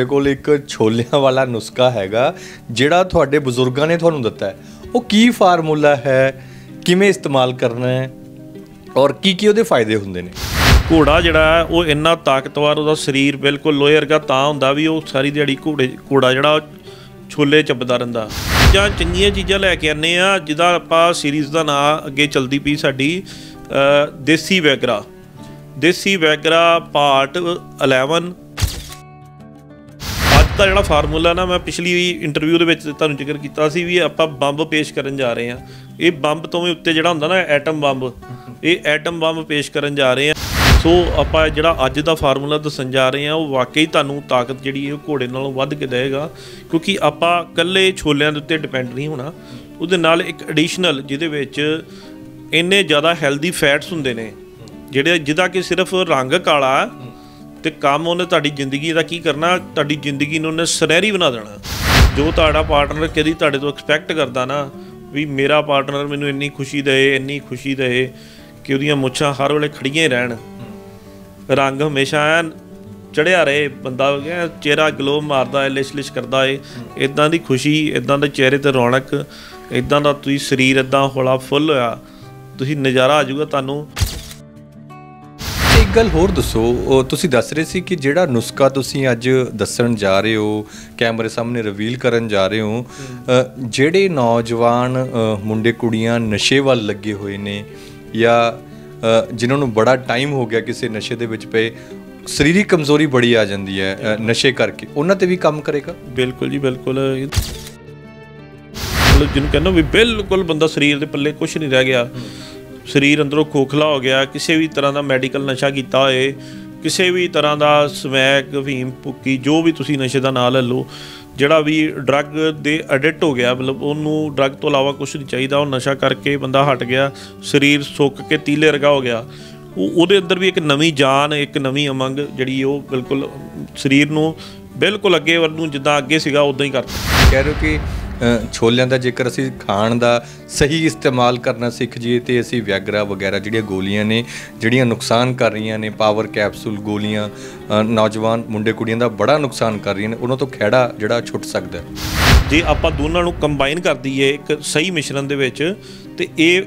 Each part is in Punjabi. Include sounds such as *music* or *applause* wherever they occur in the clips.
ਮੇਰੇ ਕੋਲ ਇੱਕ ਛੋਲਿਆਂ ਵਾਲਾ ਨੁਸਖਾ ਹੈਗਾ ਜਿਹੜਾ ਤੁਹਾਡੇ ਬਜ਼ੁਰਗਾਂ ਨੇ ਤੁਹਾਨੂੰ ਦਿੱਤਾ ਹੈ ਉਹ ਕੀ ਫਾਰਮੂਲਾ ਹੈ ਕਿਵੇਂ ਇਸਤੇਮਾਲ ਕਰਨਾ ਹੈ ਔਰ ਕੀ ਕੀ ਉਹਦੇ ਫਾਇਦੇ ਹੁੰਦੇ ਨੇ ਘੋੜਾ ਜਿਹੜਾ ਉਹ ਇੰਨਾ ਤਾਕਤਵਰ ਉਹਦਾ ਸਰੀਰ ਬਿਲਕੁਲ ਲੋਹੇ ਵਰਗਾ ਤਾਂ ਹੁੰਦਾ ਵੀ ਉਹ ਸਾਰੀ ਦਿਹਾੜੀ ਘੋੜੇ ਘੋੜਾ ਜਿਹੜਾ ਛੋਲੇ ਚੱਪਦਾ ਰਹਿੰਦਾ ਜਾਂ ਚੰਗੀਆਂ ਚੀਜ਼ਾਂ ਲੈ ਕੇ ਆਨੇ ਆ ਜਿਹਦਾ ਆਪਾਂ ਸੀਰੀਜ਼ ਦਾ ਨਾਮ ਅੱਗੇ ਚਲਦੀ ਪਈ ਸਾਡੀ ਦੇਸੀ ਵੈਗਰਾ ਦੇਸੀ ਵੈਗਰਾ ਪਾਰਟ 11 ਦਾ ਜਿਹੜਾ ਫਾਰਮੂਲਾ ਨਾ ਮੈਂ ਪਿਛਲੀ ਇੰਟਰਵਿਊ ਦੇ ਵਿੱਚ ਤੁਹਾਨੂੰ ਜ਼ਿਕਰ ਕੀਤਾ ਸੀ ਵੀ ਆਪਾਂ ਬੰਬ ਪੇਸ਼ ਕਰਨ ਜਾ ਰਹੇ ਆ ਇਹ ਬੰਬ ਤੋਂ ਵੀ ਉੱਤੇ ਜਿਹੜਾ ਹੁੰਦਾ ਨਾ ਐਟਮ ਬੰਬ ਇਹ ਐਟਮ ਬੰਬ ਪੇਸ਼ ਕਰਨ ਜਾ ਰਹੇ ਆ ਸੋ ਆਪਾਂ ਜਿਹੜਾ ਅੱਜ ਦਾ ਫਾਰਮੂਲਾ ਦੱਸਣ ਜਾ ਰਹੇ ਆ ਉਹ ਵਾਕਈ ਤੁਹਾਨੂੰ ਤਾਕਤ ਜਿਹੜੀ ਹੈ ਘੋੜੇ ਨਾਲੋਂ ਵੱਧ ਕੇ ਦੇਵੇਗਾ ਕਿਉਂਕਿ ਆਪਾਂ ਇਕੱਲੇ ਛੋਲਿਆਂ ਦੇ ਉੱਤੇ ਡਿਪੈਂਡ ਨਹੀਂ ਹੋਣਾ ਉਹਦੇ ਨਾਲ ਇੱਕ ਐਡੀਸ਼ਨਲ ਜਿਹਦੇ ਵਿੱਚ ਇੰਨੇ ਜ਼ਿਆਦਾ ਹੈਲਦੀ ਫੈਟਸ ਹੁੰਦੇ ਨੇ ਜਿਹੜੇ ਜਿਹਦਾ ਕਿ ਸਿਰਫ ਰੰਗ ਕਾਲਾ ਤੇ ਕੰਮ ਉਹਨੇ ਤੁਹਾਡੀ ਜ਼ਿੰਦਗੀ ਦਾ ਕੀ ਕਰਨਾ ਤੁਹਾਡੀ ਜ਼ਿੰਦਗੀ ਨੂੰ ਉਹਨੇ ਸੁਨਹਿਰੀ ਬਣਾ ਦੇਣਾ ਜੋ ਤੁਹਾਡਾ ਪਾਰਟਨਰ ਕਦੀ ਤੁਹਾਡੇ ਤੋਂ ਐਕਸਪੈਕਟ ਕਰਦਾ ਨਾ ਵੀ ਮੇਰਾ ਪਾਰਟਨਰ ਮੈਨੂੰ ਇੰਨੀ ਖੁਸ਼ੀ ਦੇ ਇੰਨੀ ਖੁਸ਼ੀ ਦੇ ਕਿ ਉਹਦੀਆਂ ਮੁੱਛਾਂ ਹਰ ਵੇਲੇ ਖੜੀਆਂ ਰਹਿਣ ਰੰਗ ਹਮੇਸ਼ਾ ਚੜਿਆ ਰਹੇ ਬੰਦਾ ਗਿਆ ਚਿਹਰਾ ਗਲੋ ਮਾਰਦਾ ਏ ਲਿਸ਼ਲਿਸ਼ ਕਰਦਾ ਏ ਇਦਾਂ ਦੀ ਖੁਸ਼ੀ ਇਦਾਂ ਦੇ ਚਿਹਰੇ ਤੇ ਰੌਣਕ ਇਦਾਂ ਦਾ ਤੁਸੀਂ ਸਰੀਰ ਇਦਾਂ ਹੋਲਾ ਫੁੱਲ ਹੋਇਆ ਤੁਸੀਂ ਨਜ਼ਾਰਾ ਆ ਜਾਊਗਾ ਤੁਹਾਨੂੰ ਗੱਲ ਹੋਰ ਦੱਸੋ ਤੁਸੀਂ ਦੱਸ ਰਹੇ ਸੀ ਕਿ ਜਿਹੜਾ ਨੁਸਖਾ ਤੁਸੀਂ ਅੱਜ ਦੱਸਣ ਜਾ ਰਹੇ ਹੋ ਕੈਮਰੇ ਸਾਹਮਣੇ ਰਿਵੀਲ ਕਰਨ ਜਾ ਰਹੇ ਹੋ ਜਿਹੜੇ ਨੌਜਵਾਨ ਮੁੰਡੇ ਕੁੜੀਆਂ ਨਸ਼ੇ ਵੱਲ ਲੱਗੇ ਹੋਏ ਨੇ ਜਾਂ ਜਿਨ੍ਹਾਂ ਨੂੰ ਬੜਾ ਟਾਈਮ ਹੋ ਗਿਆ ਕਿਸੇ ਨਸ਼ੇ ਦੇ ਵਿੱਚ ਪਏ ਸਰੀਰਕ ਕਮਜ਼ੋਰੀ ਬੜੀ ਆ ਜਾਂਦੀ ਹੈ ਨਸ਼ੇ ਕਰਕੇ ਉਹਨਾਂ ਤੇ ਵੀ ਕੰਮ ਕਰੇਗਾ ਬਿਲਕੁਲ ਜੀ ਬਿਲਕੁਲ ਜਿਹਨੂੰ ਕਹਿੰਦਾ ਵੀ ਬਿਲਕੁਲ ਬੰਦਾ ਸਰੀਰ ਦੇ ਪੱਲੇ ਕੁਝ ਨਹੀਂ ਰਹਿ ਗਿਆ ਸਰੀਰ ਅੰਦਰੋਂ ਖੋਖਲਾ ਹੋ ਗਿਆ ਕਿਸੇ ਵੀ ਤਰ੍ਹਾਂ ਦਾ ਮੈਡੀਕਲ ਨਸ਼ਾ ਕੀਤਾ ਹੋਏ ਕਿਸੇ ਵੀ ਤਰ੍ਹਾਂ ਦਾ ਸਮੈਕ ਭੀਮ ਪੁੱਕੀ ਜੋ ਵੀ ਤੁਸੀਂ ਨਸ਼ੇ ਦਾ ਨਾਮ ਲੈ ਲਓ ਜਿਹੜਾ ਵੀ ਡਰੱਗ ਦੇ ਐਡਿਕਟ ਹੋ ਗਿਆ ਮਤਲਬ ਉਹਨੂੰ ਡਰੱਗ ਤੋਂ ਇਲਾਵਾ ਕੁਝ ਨਹੀਂ ਚਾਹੀਦਾ ਉਹ ਨਸ਼ਾ ਕਰਕੇ ਬੰਦਾ ਹਟ ਗਿਆ ਸਰੀਰ ਸੁੱਕ ਕੇ ਤੀਲੇ ਵਰਗਾ ਹੋ ਗਿਆ ਉਹ ਉਹਦੇ ਅੰਦਰ ਵੀ ਇੱਕ ਨਵੀਂ ਜਾਨ ਇੱਕ ਨਵੀਂ ਅਮੰਗ ਜਿਹੜੀ ਉਹ ਬਿਲਕੁਲ ਸਰੀਰ ਨੂੰ ਬਿਲਕੁਲ ਅੱਗੇ ਵੱਲ ਨੂੰ ਜਿੱਦਾਂ ਅੱਗੇ ਸੀਗਾ ਉਦਾਂ ਹੀ ਕਰਦਾ ਕਹਿ ਰਹੇ ਕਿ ਛੋਲਿਆਂ ਦਾ ਜੇਕਰ ਅਸੀਂ ਖਾਣ ਦਾ ਸਹੀ ਇਸਤੇਮਾਲ ਕਰਨਾ ਸਿੱਖ ਜੀਏ ਤੇ ਅਸੀਂ ਵਿਆਗਰਾ ਵਗੈਰਾ ਜਿਹੜੀਆਂ ਗੋਲੀਆਂ ਨੇ ਜਿਹੜੀਆਂ ਨੁਕਸਾਨ ਕਰ ਰਹੀਆਂ ਨੇ ਪਾਵਰ ਕੈਪਸੂਲ ਗੋਲੀਆਂ ਨੌਜਵਾਨ ਮੁੰਡੇ ਕੁੜੀਆਂ ਦਾ ਬੜਾ ਨੁਕਸਾਨ ਕਰ ਰਹੀਆਂ ਨੇ ਉਹਨਾਂ ਤੋਂ ਖਿਹੜਾ ਜਿਹੜਾ ਛੁੱਟ ਸਕਦਾ ਜੇ ਆਪਾਂ ਦੋਨਾਂ ਨੂੰ ਕੰਬਾਈਨ ਕਰ ਦਈਏ ਇੱਕ ਸਹੀ ਮਿਸ਼ਰਣ ਦੇ ਵਿੱਚ ਤੇ ਇਹ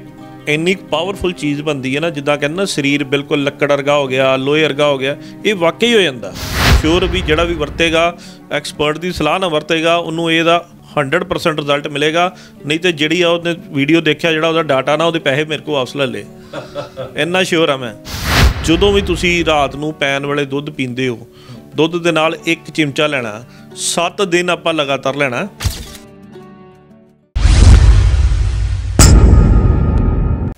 ਇੰਨੀ ਪਾਵਰਫੁਲ ਚੀਜ਼ ਬਣਦੀ ਹੈ ਨਾ ਜਿੱਦਾਂ ਕਹਿੰਦਾ ਸਰੀਰ ਬਿਲਕੁਲ ਲੱਕੜ ਵਰਗਾ ਹੋ ਗਿਆ ਲੋਹੇ ਵਰਗਾ ਹੋ ਗਿਆ ਇਹ ਵਾਕਈ ਹੋ ਜਾਂਦਾ ਸ਼ੋਰ ਵੀ ਜਿਹੜਾ ਵੀ ਵਰਤੇਗਾ ਐਕਸਪਰਟ ਦੀ ਸਲਾਹ ਨਾਲ ਵਰਤੇਗਾ ਉਹਨੂੰ ਇਹਦਾ 100% ਰਿਜ਼ਲਟ ਮਿਲੇਗਾ ਨਹੀਂ ਤੇ ਜਿਹੜੀ ਆ ਉਹਨੇ ਵੀਡੀਓ ਦੇਖਿਆ ਜਿਹੜਾ ਉਹਦਾ ਡਾਟਾ ਨਾ ਉਹਦੇ ਪੈਸੇ ਮੇਰੇ ਕੋਲ ਵਾਪਸ ਲੈ ਲੇ ਇੰਨਾ ਸ਼ੋਰ ਆ ਮੈਂ ਜਦੋਂ ਵੀ ਤੁਸੀਂ ਰਾਤ ਨੂੰ ਪੈਣ ਵਾਲੇ ਦੁੱਧ ਪੀਂਦੇ ਹੋ ਦੁੱਧ ਦੇ ਨਾਲ ਇੱਕ ਚਮਚਾ ਲੈਣਾ 7 ਦਿਨ ਆਪਾਂ ਲਗਾਤਾਰ ਲੈਣਾ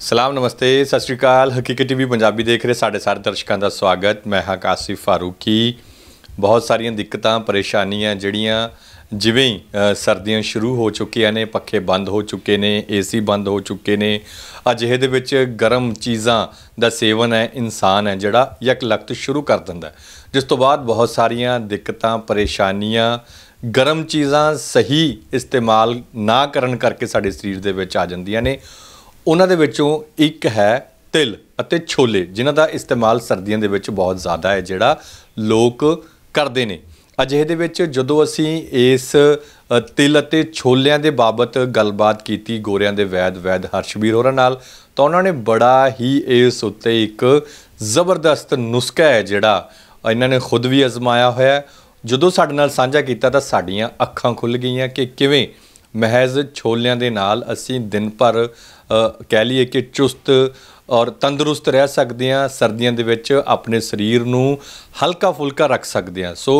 ਸਲਾਮ ਨਮਸਤੇ ਸਤਿ ਸ਼੍ਰੀ ਅਕਾਲ ਹਕੀਕਤ ਟੀਵੀ ਪੰਜਾਬੀ ਦੇਖ ਰਹੇ ਸਾਡੇ ਸਾਰੇ ਦਰਸ਼ਕਾਂ ਦਾ ਸਵਾਗਤ ਮੈਂ ਹਾਂ ਕਾਸਿਫ ਫਾਰੂਕੀ ਬਹੁਤ ਸਾਰੀਆਂ ਦਿੱਕਤਾਂ ਪਰੇਸ਼ਾਨੀਆਂ ਜਿਹੜੀਆਂ ਜਿਵੇਂ ਹੀ ਸਰਦੀਆਂ ਸ਼ੁਰੂ ਹੋ ਚੁੱਕੀਆਂ ਨੇ ਪੱਖੇ ਬੰਦ ਹੋ ਚੁੱਕੇ ਨੇ ਏਸੀ ਬੰਦ ਹੋ ਚੁੱਕੇ ਨੇ ਅਜਿਹੇ ਦੇ ਵਿੱਚ ਗਰਮ ਚੀਜ਼ਾਂ ਦਾ ਸੇਵਨ ਹੈ ਇਨਸਾਨ ਹੈ ਜਿਹੜਾ ਇੱਕ ਲਖਤ ਸ਼ੁਰੂ ਕਰ ਦਿੰਦਾ ਜਿਸ ਤੋਂ ਬਾਅਦ ਬਹੁਤ ਸਾਰੀਆਂ ਦਿੱਕਤਾਂ ਪਰੇਸ਼ਾਨੀਆਂ ਗਰਮ ਚੀਜ਼ਾਂ ਸਹੀ ਇਸਤੇਮਾਲ ਨਾ ਕਰਨ ਕਰਕੇ ਸਾਡੇ ਸਰੀਰ ਦੇ ਵਿੱਚ ਆ ਜਾਂਦੀਆਂ ਨੇ ਉਹਨਾਂ ਦੇ ਵਿੱਚੋਂ ਇੱਕ ਹੈ ਤਿਲ ਅਤੇ ਛੋਲੇ ਜਿਨ੍ਹਾਂ ਦਾ ਇਸਤੇਮਾਲ ਸਰਦੀਆਂ ਦੇ ਵਿੱਚ ਬਹੁਤ ਜ਼ਿਆਦਾ ਹੈ ਜਿਹੜਾ ਲੋਕ ਕਰਦੇ ਨੇ ਅਜਿਹੇ ਦੇ ਵਿੱਚ ਜਦੋਂ ਅਸੀਂ ਇਸ ਤਿਲ ਅਤੇ ਛੋਲਿਆਂ ਦੇ ਬਾਬਤ ਗੱਲਬਾਤ ਕੀਤੀ ਗੋਰਿਆਂ ਦੇ ਵੈਦ ਵੈਦ ਹਰਸ਼ਵੀਰ ਹੋਰਾਂ ਨਾਲ ਤਾਂ ਉਹਨਾਂ ਨੇ ਬੜਾ ਹੀ ਇਸ ਉੱਤੇ ਇੱਕ ਜ਼ਬਰਦਸਤ ਨੁਸਖਾ ਹੈ ਜਿਹੜਾ ਇਹਨਾਂ ਨੇ ਖੁਦ ਵੀ ਅਜ਼ਮਾਇਆ ਹੋਇਆ ਜਦੋਂ ਸਾਡੇ ਨਾਲ ਸਾਂਝਾ ਕੀਤਾ ਤਾਂ ਸਾਡੀਆਂ ਅੱਖਾਂ ਖੁੱਲ ਗਈਆਂ ਕਿ ਕਿਵੇਂ ਮਹਿਜ਼ ਛੋਲਿਆਂ ਦੇ ਨਾਲ ਅਸੀਂ ਦਿਨ ਭਰ ਕਹਿ ਲਈਏ ਕਿ ਚੁਸਤ ਔਰ ਤੰਦਰੁਸਤ ਰਹਿ ਸਕਦੇ ਹਾਂ ਸਰਦੀਆਂ ਦੇ ਵਿੱਚ ਆਪਣੇ ਸਰੀਰ ਨੂੰ ਹਲਕਾ ਫੁਲਕਾ ਰੱਖ ਸਕਦੇ ਹਾਂ ਸੋ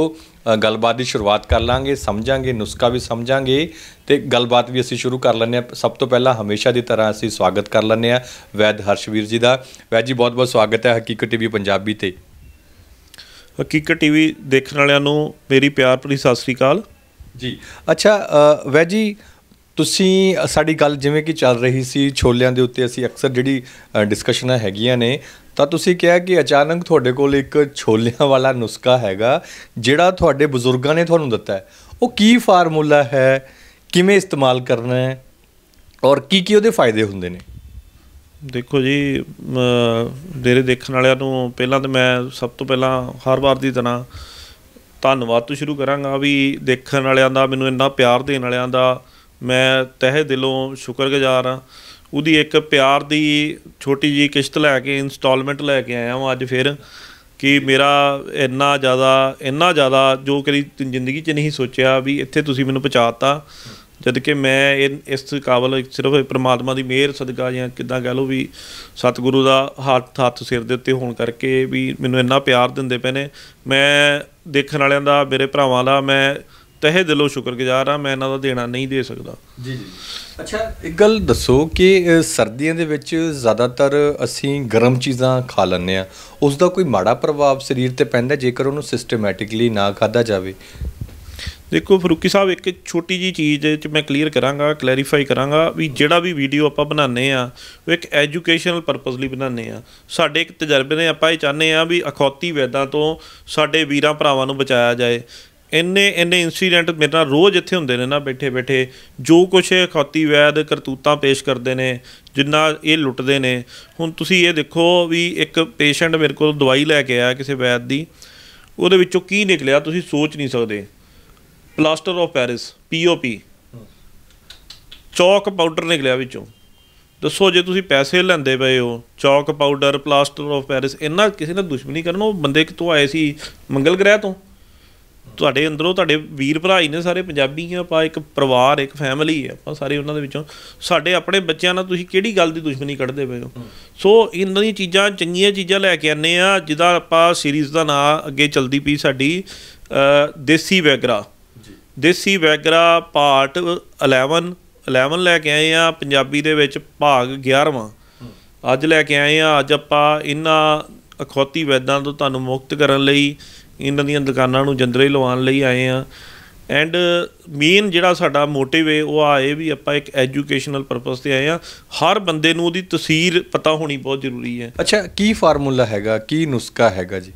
ਗੱਲਬਾਤ ਦੀ ਸ਼ੁਰੂਆਤ ਕਰ ਲਾਂਗੇ ਸਮਝਾਂਗੇ ਨੁਸਖਾ ਵੀ ਸਮਝਾਂਗੇ ਤੇ ਗੱਲਬਾਤ ਵੀ ਅਸੀਂ ਸ਼ੁਰੂ ਕਰ ਲੈਂਦੇ ਆ ਸਭ ਤੋਂ ਪਹਿਲਾਂ ਹਮੇਸ਼ਾ ਦੀ ਤਰ੍ਹਾਂ ਅਸੀਂ ਸਵਾਗਤ ਕਰ ਲੈਂਦੇ ਆ ਵੈਦ ਹਰਸ਼ਵੀਰ ਜੀ ਦਾ ਵੈਦ ਜੀ ਬਹੁਤ-ਬਹੁਤ ਸਵਾਗਤ ਹੈ ਹਕੀਕਤ ਟੀਵੀ ਪੰਜਾਬੀ ਤੇ ਹਕੀਕਤ ਟੀਵੀ ਦੇਖਣ ਵਾਲਿਆਂ ਨੂੰ ਮੇਰੀ ਪਿਆਰ ਭਰੀ ਸਤਿ ਸ੍ਰੀ ਅਕਾਲ ਜੀ ਅੱਛਾ ਵੈਦ ਜੀ ਤੁਸੀਂ ਸਾਡੀ ਗੱਲ ਜਿਵੇਂ ਕਿ ਚੱਲ ਰਹੀ ਸੀ ਛੋਲਿਆਂ ਦੇ ਉੱਤੇ ਅਸੀਂ ਅਕਸਰ ਜਿਹੜੀ ਡਿਸਕਸ਼ਨਾਂ ਹੈਗੀਆਂ ਨੇ ਤਾਂ ਤੁਸੀਂ ਕਿਹਾ ਕਿ ਅਚਾਨਕ ਤੁਹਾਡੇ ਕੋਲ ਇੱਕ ਛੋਲਿਆਂ ਵਾਲਾ ਨੁਸਖਾ ਹੈਗਾ ਜਿਹੜਾ ਤੁਹਾਡੇ ਬਜ਼ੁਰਗਾਂ ਨੇ ਤੁਹਾਨੂੰ ਦਿੱਤਾ ਹੈ ਉਹ ਕੀ ਫਾਰਮੂਲਾ ਹੈ ਕਿਵੇਂ ਇਸਤੇਮਾਲ ਕਰਨਾ ਹੈ ਔਰ ਕੀ ਕੀ ਉਹਦੇ ਫਾਇਦੇ ਹੁੰਦੇ ਨੇ ਦੇਖੋ ਜੀ ਮੇਰੇ ਦੇਖਣ ਵਾਲਿਆਂ ਨੂੰ ਪਹਿਲਾਂ ਤਾਂ ਮੈਂ ਸਭ ਤੋਂ ਪਹਿਲਾਂ ਹਰ ਵਾਰ ਦੀ ਤਰ੍ਹਾਂ ਧੰਨਵਾਦ ਤੋਂ ਸ਼ੁਰੂ ਕਰਾਂਗਾ ਵੀ ਦੇਖਣ ਵਾਲਿਆਂ ਦਾ ਮੈਨੂੰ ਇੰਨਾ ਪਿਆਰ ਦੇਣ ਵਾਲਿਆਂ ਦਾ ਮੈਂ ਤਹਿ ਦਿਲੋਂ ਸ਼ੁਕਰਗੁਜ਼ਾਰ ਹਾਂ ਉਹਦੀ ਇੱਕ ਪਿਆਰ ਦੀ ਛੋਟੀ ਜੀ ਕਿਸ਼ਤ ਲੈ ਕੇ ਇਨਸਟਾਲਮੈਂਟ ਲੈ ਕੇ ਆਇਆ ਹਾਂ ਅੱਜ ਫਿਰ ਕਿ ਮੇਰਾ ਇੰਨਾ ਜ਼ਿਆਦਾ ਇੰਨਾ ਜ਼ਿਆਦਾ ਜੋ ਕਰੀ ਜ਼ਿੰਦਗੀ 'ਚ ਨਹੀਂ ਸੋਚਿਆ ਵੀ ਇੱਥੇ ਤੁਸੀਂ ਮੈਨੂੰ ਪਹੁੰਚਾਤਾ ਜਦ ਕਿ ਮੈਂ ਇਸ ਕਾਬਲ ਸਿਰਫ ਪ੍ਰਮਾਤਮਾ ਦੀ ਮਿਹਰ ਸਦਕਾ ਜਾਂ ਕਿਦਾਂ ਕਹਿ ਲਓ ਵੀ ਸਤਿਗੁਰੂ ਦਾ ਹੱਥ ਹੱਥ ਸਿਰ ਦੇ ਉੱਤੇ ਹੋਣ ਕਰਕੇ ਵੀ ਮੈਨੂੰ ਇੰਨਾ ਪਿਆਰ ਦਿੰਦੇ ਪਏ ਨੇ ਮੈਂ ਦੇਖਣ ਵਾਲਿਆਂ ਦਾ ਮੇਰੇ ਭਰਾਵਾਂ ਦਾ ਮੈਂ ਤਹਿ ਦਿਲੋਂ ਸ਼ੁਕਰਗੁਜ਼ਾਰ ਆ ਮੈਂ ਇਹਨਾਂ ਦਾ ਦੇਣਾ ਨਹੀਂ ਦੇ ਸਕਦਾ ਜੀ ਜੀ ਅੱਛਾ ਇੱਕ ਗੱਲ ਦੱਸੋ ਕਿ ਸਰਦੀਆਂ ਦੇ ਵਿੱਚ ਜ਼ਿਆਦਾਤਰ ਅਸੀਂ ਗਰਮ ਚੀਜ਼ਾਂ ਖਾ ਲੈਂਦੇ ਆ ਉਸ ਦਾ ਕੋਈ ਮਾੜਾ ਪ੍ਰਭਾਵ ਸਰੀਰ ਤੇ ਪੈਂਦਾ ਜੇਕਰ ਉਹਨੂੰ ਸਿਸਟਮੈਟਿਕਲੀ ਨਾ ਖਾਦਾ ਜਾਵੇ ਦੇਖੋ ਫਰੂਕੀ ਸਾਹਿਬ ਇੱਕ ਛੋਟੀ ਜੀ ਚੀਜ਼ ਦੇ ਵਿੱਚ ਮੈਂ ਕਲੀਅਰ ਕਰਾਂਗਾ ਕਲੈਰੀਫਾਈ ਕਰਾਂਗਾ ਵੀ ਜਿਹੜਾ ਵੀ ਵੀਡੀਓ ਆਪਾਂ ਬਣਾਉਂਦੇ ਆ ਉਹ ਇੱਕ ਐਜੂਕੇਸ਼ਨਲ ਪਰਪਸ ਲਈ ਬਣਾਉਂਦੇ ਆ ਸਾਡੇ ਇੱਕ ਤਜਰਬੇ ਨੇ ਆਪਾਂ ਇਹ ਚਾਹੁੰਦੇ ਆ ਵੀ ਅਖੌਤੀ ਵੈਦਾਂ ਤੋਂ ਸਾਡੇ ਵੀਰਾਂ ਭਰਾਵਾਂ ਨੂੰ ਬਚਾਇਆ ਜਾਏ ਇੰਨੇ ਇੰਨੇ ਇਨਸੀਡੈਂਟ ਮੇਰੇ ਨਾਲ ਰੋਜ਼ ਇੱਥੇ ਹੁੰਦੇ ਨੇ ਨਾ ਬੈਠੇ ਬੈਠੇ ਜੋ ਕੁਛ ਖੌਤੀ ਵੈਦ ਕਰਤੂਤਾਂ ਪੇਸ਼ ਕਰਦੇ ਨੇ ਜਿੰਨਾ ਇਹ ਲੁੱਟਦੇ ਨੇ ਹੁਣ ਤੁਸੀਂ ਇਹ ਦੇਖੋ ਵੀ ਇੱਕ ਪੇਸ਼ੈਂਟ ਮੇਰੇ ਕੋਲ ਦਵਾਈ ਲੈ ਕੇ ਆਇਆ ਕਿਸੇ ਵੈਦ ਦੀ ਉਹਦੇ ਵਿੱਚੋਂ ਕੀ ਨਿਕਲਿਆ ਤੁਸੀਂ ਸੋਚ ਨਹੀਂ ਸਕਦੇ plaster of Paris POP chalk powder ਨਿਕਲਿਆ ਵਿੱਚੋਂ ਦੱਸੋ ਜੇ ਤੁਸੀਂ ਪੈਸੇ ਲੈਂਦੇ ਪਏ ਹੋ chalk powder plaster of Paris ਇਹਨਾਂ ਕਿਸੇ ਨਾਲ ਦੁਸ਼ਮਣੀ ਕਰਨ ਉਹ ਬੰਦੇ ਕਿਤੋਂ ਆਏ ਸੀ ਮੰਗਲ ਗ੍ਰਹਿ ਤੋਂ ਤੁਹਾਡੇ ਅੰਦਰੋਂ ਤੁਹਾਡੇ ਵੀਰ ਭਰਾ ਹੀ ਨੇ ਸਾਰੇ ਪੰਜਾਬੀ ਆ ਆਪਾਂ ਇੱਕ ਪਰਿਵਾਰ ਇੱਕ ਫੈਮਿਲੀ ਆ ਆਪਾਂ ਸਾਰੇ ਉਹਨਾਂ ਦੇ ਵਿੱਚੋਂ ਸਾਡੇ ਆਪਣੇ ਬੱਚਿਆਂ ਨਾਲ ਤੁਸੀਂ ਕਿਹੜੀ ਗੱਲ ਦੀ ਦੁਸ਼ਮਣੀ ਕੱਢਦੇ ਪਏ ਹੋ ਸੋ ਇਹਨਾਂ ਦੀਆਂ ਚੀਜ਼ਾਂ ਚੰਗੀਆਂ ਚੀਜ਼ਾਂ ਲੈ ਕੇ ਆਨੇ ਆ ਜਿਹਦਾ ਆਪਾਂ ਸੀਰੀਜ਼ ਦਾ ਨਾਂ ਅੱਗੇ ਚਲਦੀ ਪਈ ਸਾਡੀ ਦੇਸੀ ਵੈਗਰਾ ਜੀ ਦੇਸੀ ਵੈਗਰਾ ਪਾਰਟ 11 11 ਲੈ ਕੇ ਆਏ ਆ ਪੰਜਾਬੀ ਦੇ ਵਿੱਚ ਭਾਗ 11ਵਾਂ ਅੱਜ ਲੈ ਕੇ ਆਏ ਆ ਅੱਜ ਆਪਾਂ ਇਹਨਾਂ ਅਖੌਤੀ ਵੈਦਾਂ ਤੋਂ ਤੁਹਾਨੂੰ ਮੁਕਤ ਕਰਨ ਲਈ ਇਹਨਾਂ ਦੀਆਂ ਦੁਕਾਨਾਂ ਨੂੰ ਜੰਦਰੇ ਲਵਾਉਣ ਲਈ ਆਏ ਆ ਐਂਡ ਮੇਨ ਜਿਹੜਾ ਸਾਡਾ ਮੋਟਿਵ ਹੈ ਉਹ ਆਏ ਵੀ ਆਪਾਂ ਇੱਕ ਐਜੂਕੇਸ਼ਨਲ ਪਰਪਸ ਤੇ ਆਏ ਆ ਹਰ ਬੰਦੇ ਨੂੰ ਉਹਦੀ ਤਸਵੀਰ ਪਤਾ ਹੋਣੀ ਬਹੁਤ ਜ਼ਰੂਰੀ ਹੈ ਅੱਛਾ ਕੀ ਫਾਰਮੂਲਾ ਹੈਗਾ ਕੀ ਨੁਸਖਾ ਹੈਗਾ ਜੀ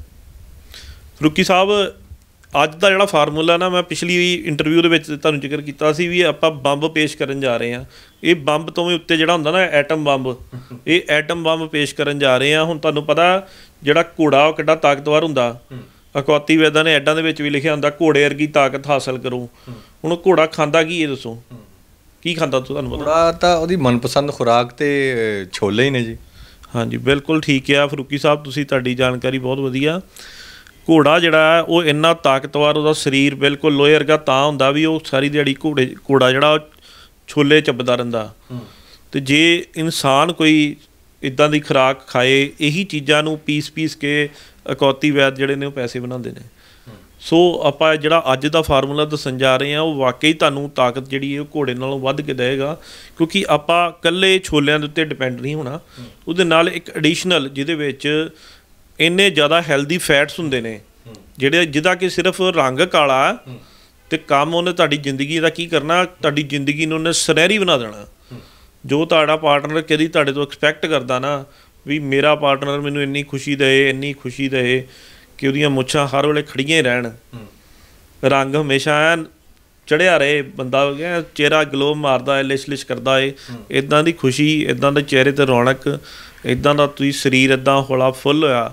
ਰੁਕੀ ਸਾਹਿਬ ਅੱਜ ਦਾ ਜਿਹੜਾ ਫਾਰਮੂਲਾ ਨਾ ਮੈਂ ਪਿਛਲੀ ਇੰਟਰਵਿਊ ਦੇ ਵਿੱਚ ਤੁਹਾਨੂੰ ਜ਼ਿਕਰ ਕੀਤਾ ਸੀ ਵੀ ਆਪਾਂ ਬੰਬ ਪੇਸ਼ ਕਰਨ ਜਾ ਰਹੇ ਆ ਇਹ ਬੰਬ ਤੋਂ ਵੀ ਉੱਤੇ ਜਿਹੜਾ ਹੁੰਦਾ ਨਾ ਐਟਮ ਬੰਬ ਇਹ ਐਟਮ ਬੰਬ ਪੇਸ਼ ਕਰਨ ਜਾ ਰਹੇ ਆ ਹੁਣ ਤੁਹਾਨੂੰ ਪਤਾ ਜਿਹੜਾ ਘੋੜਾ ਉਹ ਕਿੱਡਾ ਤਾਕਤਵਰ ਹੁੰਦਾ ਅਕਵਾਤੀ ਵੇਦਾਂ ਨੇ ਐਡਾਂ ਦੇ ਵਿੱਚ ਵੀ ਲਿਖਿਆ ਹੁੰਦਾ ਘੋੜੇ ਵਰਗੀ ਤਾਕਤ ਹਾਸਲ ਕਰੋ ਹੁਣ ਉਹ ਘੋੜਾ ਖਾਂਦਾ ਕੀ ਇਹ ਦੱਸੋ ਕੀ ਖਾਂਦਾ ਤੁਹਾਨੂੰ ਪਤਾ ਘੋੜਾ ਤਾਂ ਉਹਦੀ ਮਨਪਸੰਦ ਖੁਰਾਕ ਤੇ ਛੋਲੇ ਹੀ ਨੇ ਜੀ ਹਾਂਜੀ ਬਿਲਕੁਲ ਠੀਕ ਹੈ ਫਰੂਕੀ ਸਾਹਿਬ ਤੁਸੀਂ ਤੁਹਾਡੀ ਜਾਣਕਾਰੀ ਬਹੁਤ ਵਧੀਆ ਘੋੜਾ ਜਿਹੜਾ ਉਹ ਇੰਨਾ ਤਾਕਤਵਰ ਉਹਦਾ ਸਰੀਰ ਬਿਲਕੁਲ ਲੋਹੇ ਵਰਗਾ ਤਾਂ ਹੁੰਦਾ ਵੀ ਉਹ ਸਾਰੀ ਦਿਹਾੜੀ ਘੋੜੇ ਘੋੜਾ ਜਿਹੜਾ ਛੋਲੇ ਚੱਬਦਾ ਰਹਿੰਦਾ ਤੇ ਜੇ ਇਨਸਾਨ ਕੋਈ ਇਦਾਂ ਦੀ ਖੁਰਾਕ ਖਾਏ ਇਹੀ ਚੀਜ਼ਾਂ ਨੂੰ ਪੀਸ ਪੀਸ ਕੇ ਅਕੌਤੀ ਵੈਦ ਜਿਹੜੇ ਨੇ ਉਹ ਪੈਸੇ ਬਣਾਉਂਦੇ ਨੇ ਸੋ ਆਪਾਂ ਜਿਹੜਾ ਅੱਜ ਦਾ ਫਾਰਮੂਲਾ ਦੱਸਣ ਜਾ ਰਹੇ ਆ ਉਹ ਵਾਕਈ ਤੁਹਾਨੂੰ ਤਾਕਤ ਜਿਹੜੀ ਇਹ ਉਹ ਘੋੜੇ ਨਾਲੋਂ ਵੱਧ ਕੇ ਦੇਵੇਗਾ ਕਿਉਂਕਿ ਆਪਾਂ ਕੱਲੇ ਛੋਲਿਆਂ ਦੇ ਉੱਤੇ ਡਿਪੈਂਡ ਨਹੀਂ ਹੋਣਾ ਉਹਦੇ ਨਾਲ ਇੱਕ ਐਡੀਸ਼ਨਲ ਜਿਹਦੇ ਵਿੱਚ ਇੰਨੇ ਜ਼ਿਆਦਾ ਹੈਲਦੀ ਫੈਟਸ ਹੁੰਦੇ ਨੇ ਜਿਹੜੇ ਜਿਹਦਾ ਕਿ ਸਿਰਫ ਰੰਗ ਕਾਲਾ ਤੇ ਕੰਮ ਉਹਨੇ ਤੁਹਾਡੀ ਜ਼ਿੰਦਗੀ ਦਾ ਕੀ ਕਰਨਾ ਤੁਹਾਡੀ ਜ਼ਿੰਦਗੀ ਨੂੰ ਉਹਨੇ ਸੁਨਹਿਰੀ ਬਣਾ ਦੇਣਾ ਜੋ ਤੁਹਾਡਾ ਪਾਰਟਨਰ ਕਦੀ ਤੁਹਾਡੇ ਤੋਂ ਐਕਸਪੈਕਟ ਕਰਦਾ ਨਾ ਵੀ ਮੇਰਾ ਪਾਰਟਨਰ ਮੈਨੂੰ ਇੰਨੀ ਖੁਸ਼ੀ ਦਏ ਇੰਨੀ ਖੁਸ਼ੀ ਦਏ ਕਿ ਉਹਦੀਆਂ ਮੁੱਛਾਂ ਹਰ ਵੇਲੇ ਖੜੀਆਂ ਹੀ ਰਹਿਣ ਰੰਗ ਹਮੇਸ਼ਾ ਚੜਿਆ ਰਹੇ ਬੰਦਾ ਗਿਆ ਚਿਹਰਾ ਗਲੋ ਮਾਰਦਾ ਐ ਲਿਸ਼ਲਿਸ਼ ਕਰਦਾ ਐ ਇਦਾਂ ਦੀ ਖੁਸ਼ੀ ਇਦਾਂ ਦੇ ਚਿਹਰੇ ਤੇ ਰੌਣਕ ਇਦਾਂ ਦਾ ਤੁਸੀਂ ਸਰੀਰ ਇਦਾਂ ਹੋਲਾ ਫੁੱਲ ਹੋਇਆ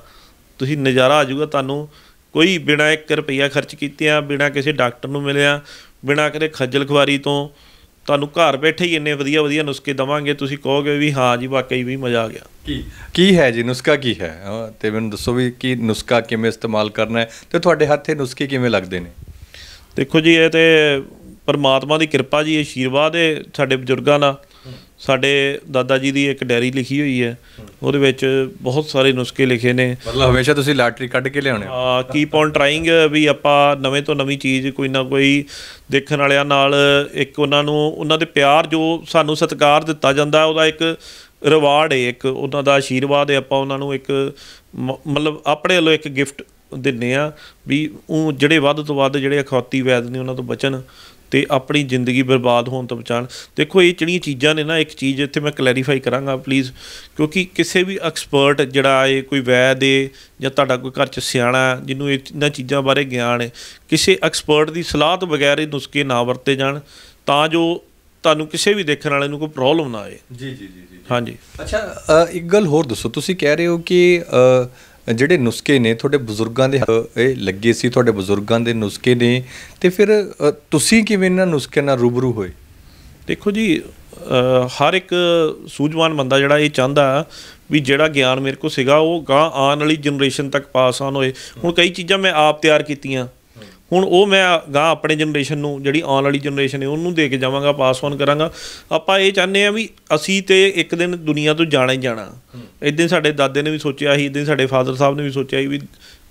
ਤੁਸੀਂ ਨਜ਼ਾਰਾ ਆ ਜਾਊਗਾ ਤੁਹਾਨੂੰ ਕੋਈ ਬਿਨਾ 1 ਰੁਪਿਆ ਖਰਚ ਕੀਤੇ ਆ ਬਿਨਾ ਕਿਸੇ ਡਾਕਟਰ ਨੂੰ ਮਿਲਿਆ ਬਿਨਾ ਕਦੇ ਖੱਜਲ ਖਵਾਰੀ ਤੋਂ ਤੁਹਾਨੂੰ ਘਰ ਬੈਠੇ ਹੀ ਇੰਨੇ ਵਧੀਆ ਵਧੀਆ ਨੁਸਖੇ ਦਵਾਂਗੇ ਤੁਸੀਂ ਕਹੋਗੇ ਵੀ ਹਾਂ ਜੀ ਵਾਕਈ ਵੀ ਮਜ਼ਾ ਆ ਗਿਆ ਕੀ ਕੀ ਹੈ ਜੀ ਨੁਸਖਾ ਕੀ ਹੈ ਤੇ ਮੈਨੂੰ ਦੱਸੋ ਵੀ ਕੀ ਨੁਸਖਾ ਕਿਵੇਂ ਇਸਤੇਮਾਲ ਕਰਨਾ ਹੈ ਤੇ ਤੁਹਾਡੇ ਹੱਥੇ ਨੁਸਖੇ ਕਿਵੇਂ ਲੱਗਦੇ ਨੇ ਦੇਖੋ ਜੀ ਇਹ ਤੇ ਪਰਮਾਤਮਾ ਦੀ ਕਿਰਪਾ ਜੀ ਆਸ਼ੀਰਵਾਦ ਹੈ ਸਾਡੇ ਬਜ਼ੁਰਗਾਂ ਦਾ ਸਾਡੇ ਦਾਦਾ ਜੀ ਦੀ ਇੱਕ ਡੈਰੀ ਲਿਖੀ ਹੋਈ ਹੈ ਉਹਦੇ ਵਿੱਚ ਬਹੁਤ ਸਾਰੇ ਨੁਸਖੇ ਲਿਖੇ ਨੇ ਮਤਲਬ ਹਮੇਸ਼ਾ ਤੁਸੀਂ ਲਾਟਰੀ ਕੱਢ ਕੇ ਲਿਆਉਣੇ ਆ ਕੀਪ ਔਨ ਟ੍ਰਾਈਂਗ ਵੀ ਆਪਾਂ ਨਵੇਂ ਤੋਂ ਨਵੀਂ ਚੀਜ਼ ਕੋਈ ਨਾ ਕੋਈ ਦੇਖਣ ਵਾਲਿਆਂ ਨਾਲ ਇੱਕ ਉਹਨਾਂ ਨੂੰ ਉਹਨਾਂ ਦੇ ਪਿਆਰ ਜੋ ਸਾਨੂੰ ਸਤਿਕਾਰ ਦਿੱਤਾ ਜਾਂਦਾ ਉਹਦਾ ਇੱਕ ਰਿਵਾਰਡ ਹੈ ਇੱਕ ਉਹਨਾਂ ਦਾ ਆਸ਼ੀਰਵਾਦ ਹੈ ਆਪਾਂ ਉਹਨਾਂ ਨੂੰ ਇੱਕ ਮਤਲਬ ਆਪਣੇ ਵੱਲੋਂ ਇੱਕ ਗਿਫਟ ਦਿੰਨੇ ਆ ਵੀ ਉਹ ਜਿਹੜੇ ਵੱਧ ਤੋਂ ਵੱਧ ਜਿਹੜੇ ਅਖੌਤੀ ਵੈਦ ਨੇ ਉਹਨਾਂ ਤੋਂ ਬਚਣ ਤੇ ਆਪਣੀ ਜ਼ਿੰਦਗੀ ਬਰਬਾਦ ਹੋਣ ਤੋਂ ਬਚਾਣ ਦੇਖੋ ਇਹ ਜਿਹੜੀਆਂ ਚੀਜ਼ਾਂ ਨੇ ਨਾ ਇੱਕ ਚੀਜ਼ ਇੱਥੇ ਮੈਂ ਕਲੈਰੀਫਾਈ ਕਰਾਂਗਾ ਪਲੀਜ਼ ਕਿਉਂਕਿ ਕਿਸੇ ਵੀ ਐਕਸਪਰਟ ਜਿਹੜਾ ਇਹ ਕੋਈ ਵੈਦ ਏ ਜਾਂ ਤੁਹਾਡਾ ਕੋਈ ਘਰ 'ਚ ਸਿਆਣਾ ਜਿਹਨੂੰ ਇਹਨਾਂ ਚੀਜ਼ਾਂ ਬਾਰੇ ਗਿਆਨ ਹੈ ਕਿਸੇ ਐਕਸਪਰਟ ਦੀ ਸਲਾਹ ਤੋਂ ਬਗੈਰ ਇਹ ਨੁਸਖੇ ਨਾ ਵਰਤੇ ਜਾਣ ਤਾਂ ਜੋ ਤੁਹਾਨੂੰ ਕਿਸੇ ਵੀ ਦੇਖਣ ਵਾਲੇ ਨੂੰ ਕੋਈ ਪ੍ਰੋਬਲਮ ਨਾ ਆਏ ਜੀ ਜੀ ਜੀ ਹਾਂਜੀ ਅੱਛਾ ਇੱਕ ਗੱਲ ਹੋਰ ਦੱਸੋ ਤੁਸੀਂ ਕਹਿ ਰਹੇ ਹੋ ਕਿ ਜਿਹੜੇ ਨੁਸਖੇ ਨੇ ਤੁਹਾਡੇ ਬਜ਼ੁਰਗਾਂ ਦੇ ਇਹ ਲੱਗੇ ਸੀ ਤੁਹਾਡੇ ਬਜ਼ੁਰਗਾਂ ਦੇ ਨੁਸਖੇ ਨੇ ਤੇ ਫਿਰ ਤੁਸੀਂ ਕਿਵੇਂ ਇਹਨਾਂ ਨੁਸਖਿਆਂ ਨਾਲ ਰੂਬਰੂ ਹੋਏ ਦੇਖੋ ਜੀ ਹਰ ਇੱਕ ਸੂਝਵਾਨ ਬੰਦਾ ਜਿਹੜਾ ਇਹ ਚਾਹੁੰਦਾ ਵੀ ਜਿਹੜਾ ਗਿਆਨ ਮੇਰੇ ਕੋਲ ਸੀਗਾ ਉਹ ਗਾਂ ਆਉਣ ਵਾਲੀ ਜਨਰੇਸ਼ਨ ਤੱਕ ਪਾਸ ਆਨ ਹੋਏ ਹੁਣ ਕਈ ਚੀਜ਼ਾਂ ਮੈਂ ਆਪ ਤਿਆਰ ਕੀਤੀਆਂ ਹੁਣ ਉਹ ਮੈਂ ਗਾ ਆਪਣੇ ਜਨਰੇਸ਼ਨ ਨੂੰ ਜਿਹੜੀ ਆਉਣ ਵਾਲੀ ਜਨਰੇਸ਼ਨ ਹੈ ਉਹਨੂੰ ਦੇ ਕੇ ਜਾਵਾਂਗਾ ਪਾਸ ਔਨ ਕਰਾਂਗਾ ਆਪਾਂ ਇਹ ਚਾਹੁੰਦੇ ਆ ਵੀ ਅਸੀਂ ਤੇ ਇੱਕ ਦਿਨ ਦੁਨੀਆ ਤੋਂ ਜਾਣਾ ਹੀ ਜਾਣਾ ਇਦਾਂ ਸਾਡੇ ਦਾਦੇ ਨੇ ਵੀ ਸੋਚਿਆ ਸੀ ਇਦਾਂ ਸਾਡੇ ਫਾਦਰ ਸਾਹਿਬ ਨੇ ਵੀ ਸੋਚਿਆ ਸੀ ਵੀ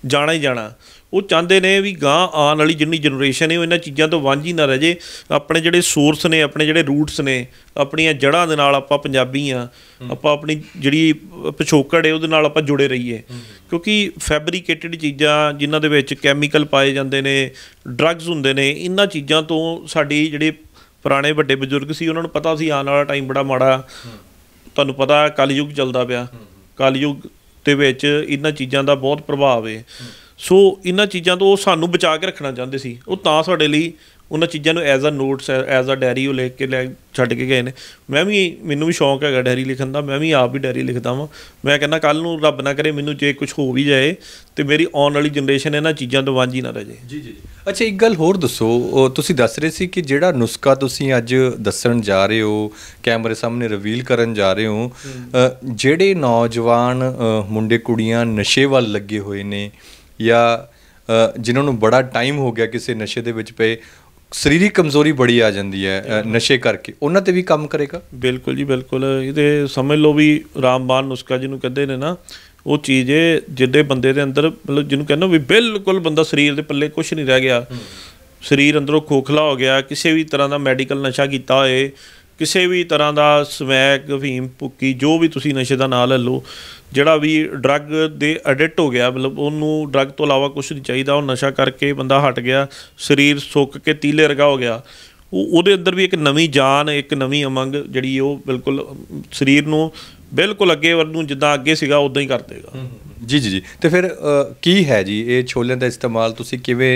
ਜਾਣਾ ਹੀ ਜਾਣਾ ਉਹ ਚਾਹੁੰਦੇ ਨੇ ਵੀ ਗਾਂ ਆਉਣ ਵਾਲੀ ਜਿੰਨੀ ਜਨਰੇਸ਼ਨ ਹੈ ਉਹ ਇਹਨਾਂ ਚੀਜ਼ਾਂ ਤੋਂ ਵਾਂਝੀ ਨਾ ਰਹਿ ਜੇ ਆਪਣੇ ਜਿਹੜੇ ਸੋਰਸ ਨੇ ਆਪਣੇ ਜਿਹੜੇ ਰੂਟਸ ਨੇ ਆਪਣੀਆਂ ਜੜ੍ਹਾਂ ਦੇ ਨਾਲ ਆਪਾਂ ਪੰਜਾਬੀ ਆ ਆਪਾਂ ਆਪਣੀ ਜਿਹੜੀ ਪਿਛੋਕੜ ਹੈ ਉਹਦੇ ਨਾਲ ਆਪਾਂ ਜੁੜੇ ਰਹੀਏ ਕਿਉਂਕਿ ਫੈਬਰੀਕੇਟਿਡ ਚੀਜ਼ਾਂ ਜਿਨ੍ਹਾਂ ਦੇ ਵਿੱਚ ਕੈਮੀਕਲ ਪਾਏ ਜਾਂਦੇ ਨੇ ਡਰੱਗਸ ਹੁੰਦੇ ਨੇ ਇਹਨਾਂ ਚੀਜ਼ਾਂ ਤੋਂ ਸਾਡੀ ਜਿਹੜੇ ਪੁਰਾਣੇ ਵੱਡੇ ਬਜ਼ੁਰਗ ਸੀ ਉਹਨਾਂ ਨੂੰ ਪਤਾ ਸੀ ਆਉਣ ਵਾਲਾ ਟਾਈਮ ਬੜਾ ਮਾੜਾ ਤੁਹਾਨੂੰ ਪਤਾ ਕਲਯੁਗ ਚੱਲਦਾ ਪਿਆ ਕਲਯੁਗ ਦੇ ਵਿੱਚ ਇਹਨਾਂ ਚੀਜ਼ਾਂ ਦਾ ਬਹੁਤ ਪ੍ਰਭਾਵ ਹੈ ਸੋ ਇਹਨਾਂ ਚੀਜ਼ਾਂ ਤੋਂ ਉਹ ਸਾਨੂੰ ਬਚਾ ਕੇ ਰੱਖਣਾ ਚਾਹੁੰਦੇ ਸੀ ਉਹ ਤਾਂ ਸਾਡੇ ਲਈ ਉਹਨਾਂ ਚੀਜ਼ਾਂ ਨੂੰ as a notes as a diary ਉਹ ਲਿਖ ਕੇ ਲੈ ਛੱਡ ਕੇ ਗਏ ਨੇ ਮੈਂ ਵੀ ਮੈਨੂੰ ਵੀ ਸ਼ੌਂਕ ਹੈਗਾ ਡਾਇਰੀ ਲਿਖਣ ਦਾ ਮੈਂ ਵੀ ਆਪ ਵੀ ਡਾਇਰੀ ਲਿਖਦਾ ਵਾਂ ਮੈਂ ਕਹਿੰਦਾ ਕੱਲ ਨੂੰ ਰੱਬ ਨਾ ਕਰੇ ਮੈਨੂੰ ਜੇ ਕੁਝ ਹੋ ਵੀ ਜਾਏ ਤੇ ਮੇਰੀ ਆਉਣ ਵਾਲੀ ਜਨਰੇਸ਼ਨ ਇਹਨਾਂ ਚੀਜ਼ਾਂ ਤੋਂ ਵਾਂਝੀ ਨਾ ਰਹਿ ਜਾਏ ਜੀ ਜੀ ਅੱਛਾ ਇੱਕ ਗੱਲ ਹੋਰ ਦੱਸੋ ਤੁਸੀਂ ਦੱਸ ਰਹੇ ਸੀ ਕਿ ਜਿਹੜਾ ਨੁਸਖਾ ਤੁਸੀਂ ਅੱਜ ਦੱਸਣ ਜਾ ਰਹੇ ਹੋ ਕੈਮਰੇ ਸਾਹਮਣੇ ਰਿਵੀਲ ਕਰਨ ਜਾ ਰਹੇ ਹੋ ਜਿਹੜੇ ਨੌਜਵਾਨ ਮੁੰਡੇ ਕੁੜੀਆਂ ਨਸ਼ੇ ਵੱਲ ਲੱਗੇ ਹੋਏ ਨੇ ਜਾਂ ਜਿਨ੍ਹਾਂ ਨੂੰ ਬੜਾ ਟਾਈਮ ਹੋ ਗਿਆ ਕਿਸੇ ਨਸ਼ੇ ਦੇ ਵਿੱਚ ਪਏ ਸਰੀਰਕ ਕਮਜ਼ੋਰੀ ਬੜੀ ਆ ਜਾਂਦੀ ਹੈ ਨਸ਼ੇ ਕਰਕੇ ਉਹਨਾਂ ਤੇ ਵੀ ਕੰਮ ਕਰੇਗਾ ਬਿਲਕੁਲ ਜੀ ਬਿਲਕੁਲ ਇਹਦੇ ਸਮਝ ਲਓ ਵੀ ਰਾਮਬਾਨ ਨੁਸਖਾ ਜਿਹਨੂੰ ਕਹਿੰਦੇ ਨੇ ਨਾ ਉਹ ਚੀਜ਼ ਹੈ ਜਿੱਦੇ ਬੰਦੇ ਦੇ ਅੰਦਰ ਮਤਲਬ ਜਿਹਨੂੰ ਕਹਿੰਦੇ ਵੀ ਬਿਲਕੁਲ ਬੰਦਾ ਸਰੀਰ ਦੇ ਪੱਲੇ ਕੁਝ ਨਹੀਂ ਰਹਿ ਗਿਆ ਸਰੀਰ ਅੰਦਰੋਂ ਖੋਖਲਾ ਹੋ ਗਿਆ ਕਿਸੇ ਵੀ ਤਰ੍ਹਾਂ ਦਾ ਮੈਡੀਕਲ ਨਸ਼ਾ ਕੀਤਾ ਹੋਏ ਕਿਸੇ ਵੀ ਤਰ੍ਹਾਂ ਦਾ ਸਵੈਗ ਭੀਮ ਪੁੱਕੀ ਜੋ ਵੀ ਤੁਸੀਂ ਨਸ਼ੇ ਦਾ ਨਾਮ ਲੈ ਲਓ ਜਿਹੜਾ ਵੀ ਡਰੱਗ ਦੇ ਐਡਿਕਟ ਹੋ ਗਿਆ ਮਤਲਬ ਉਹਨੂੰ ਡਰੱਗ ਤੋਂ ਇਲਾਵਾ ਕੁਝ ਨਹੀਂ ਚਾਹੀਦਾ ਉਹ ਨਸ਼ਾ ਕਰਕੇ ਬੰਦਾ ਹਟ ਗਿਆ ਸਰੀਰ ਸੁੱਕ ਕੇ ਤੀਲੇ ਵਰਗਾ ਹੋ ਗਿਆ ਉਹ ਉਹਦੇ ਅੰਦਰ ਵੀ ਇੱਕ ਨਵੀਂ ਜਾਨ ਇੱਕ ਨਵੀਂ ਅਮੰਗ ਜਿਹੜੀ ਉਹ ਬਿਲਕੁਲ ਸਰੀਰ ਨੂੰ ਬਿਲਕੁਲ ਅੱਗੇ ਵੱਲ ਨੂੰ ਜਿੱਦਾਂ ਅੱਗੇ ਸੀਗਾ ਉਦਾਂ ਹੀ ਕਰ ਦੇਗਾ ਜੀ ਜੀ ਜੀ ਤੇ ਫਿਰ ਕੀ ਹੈ ਜੀ ਇਹ ਛੋਲਿਆਂ ਦਾ ਇਸਤੇਮਾਲ ਤੁਸੀਂ ਕਿਵੇਂ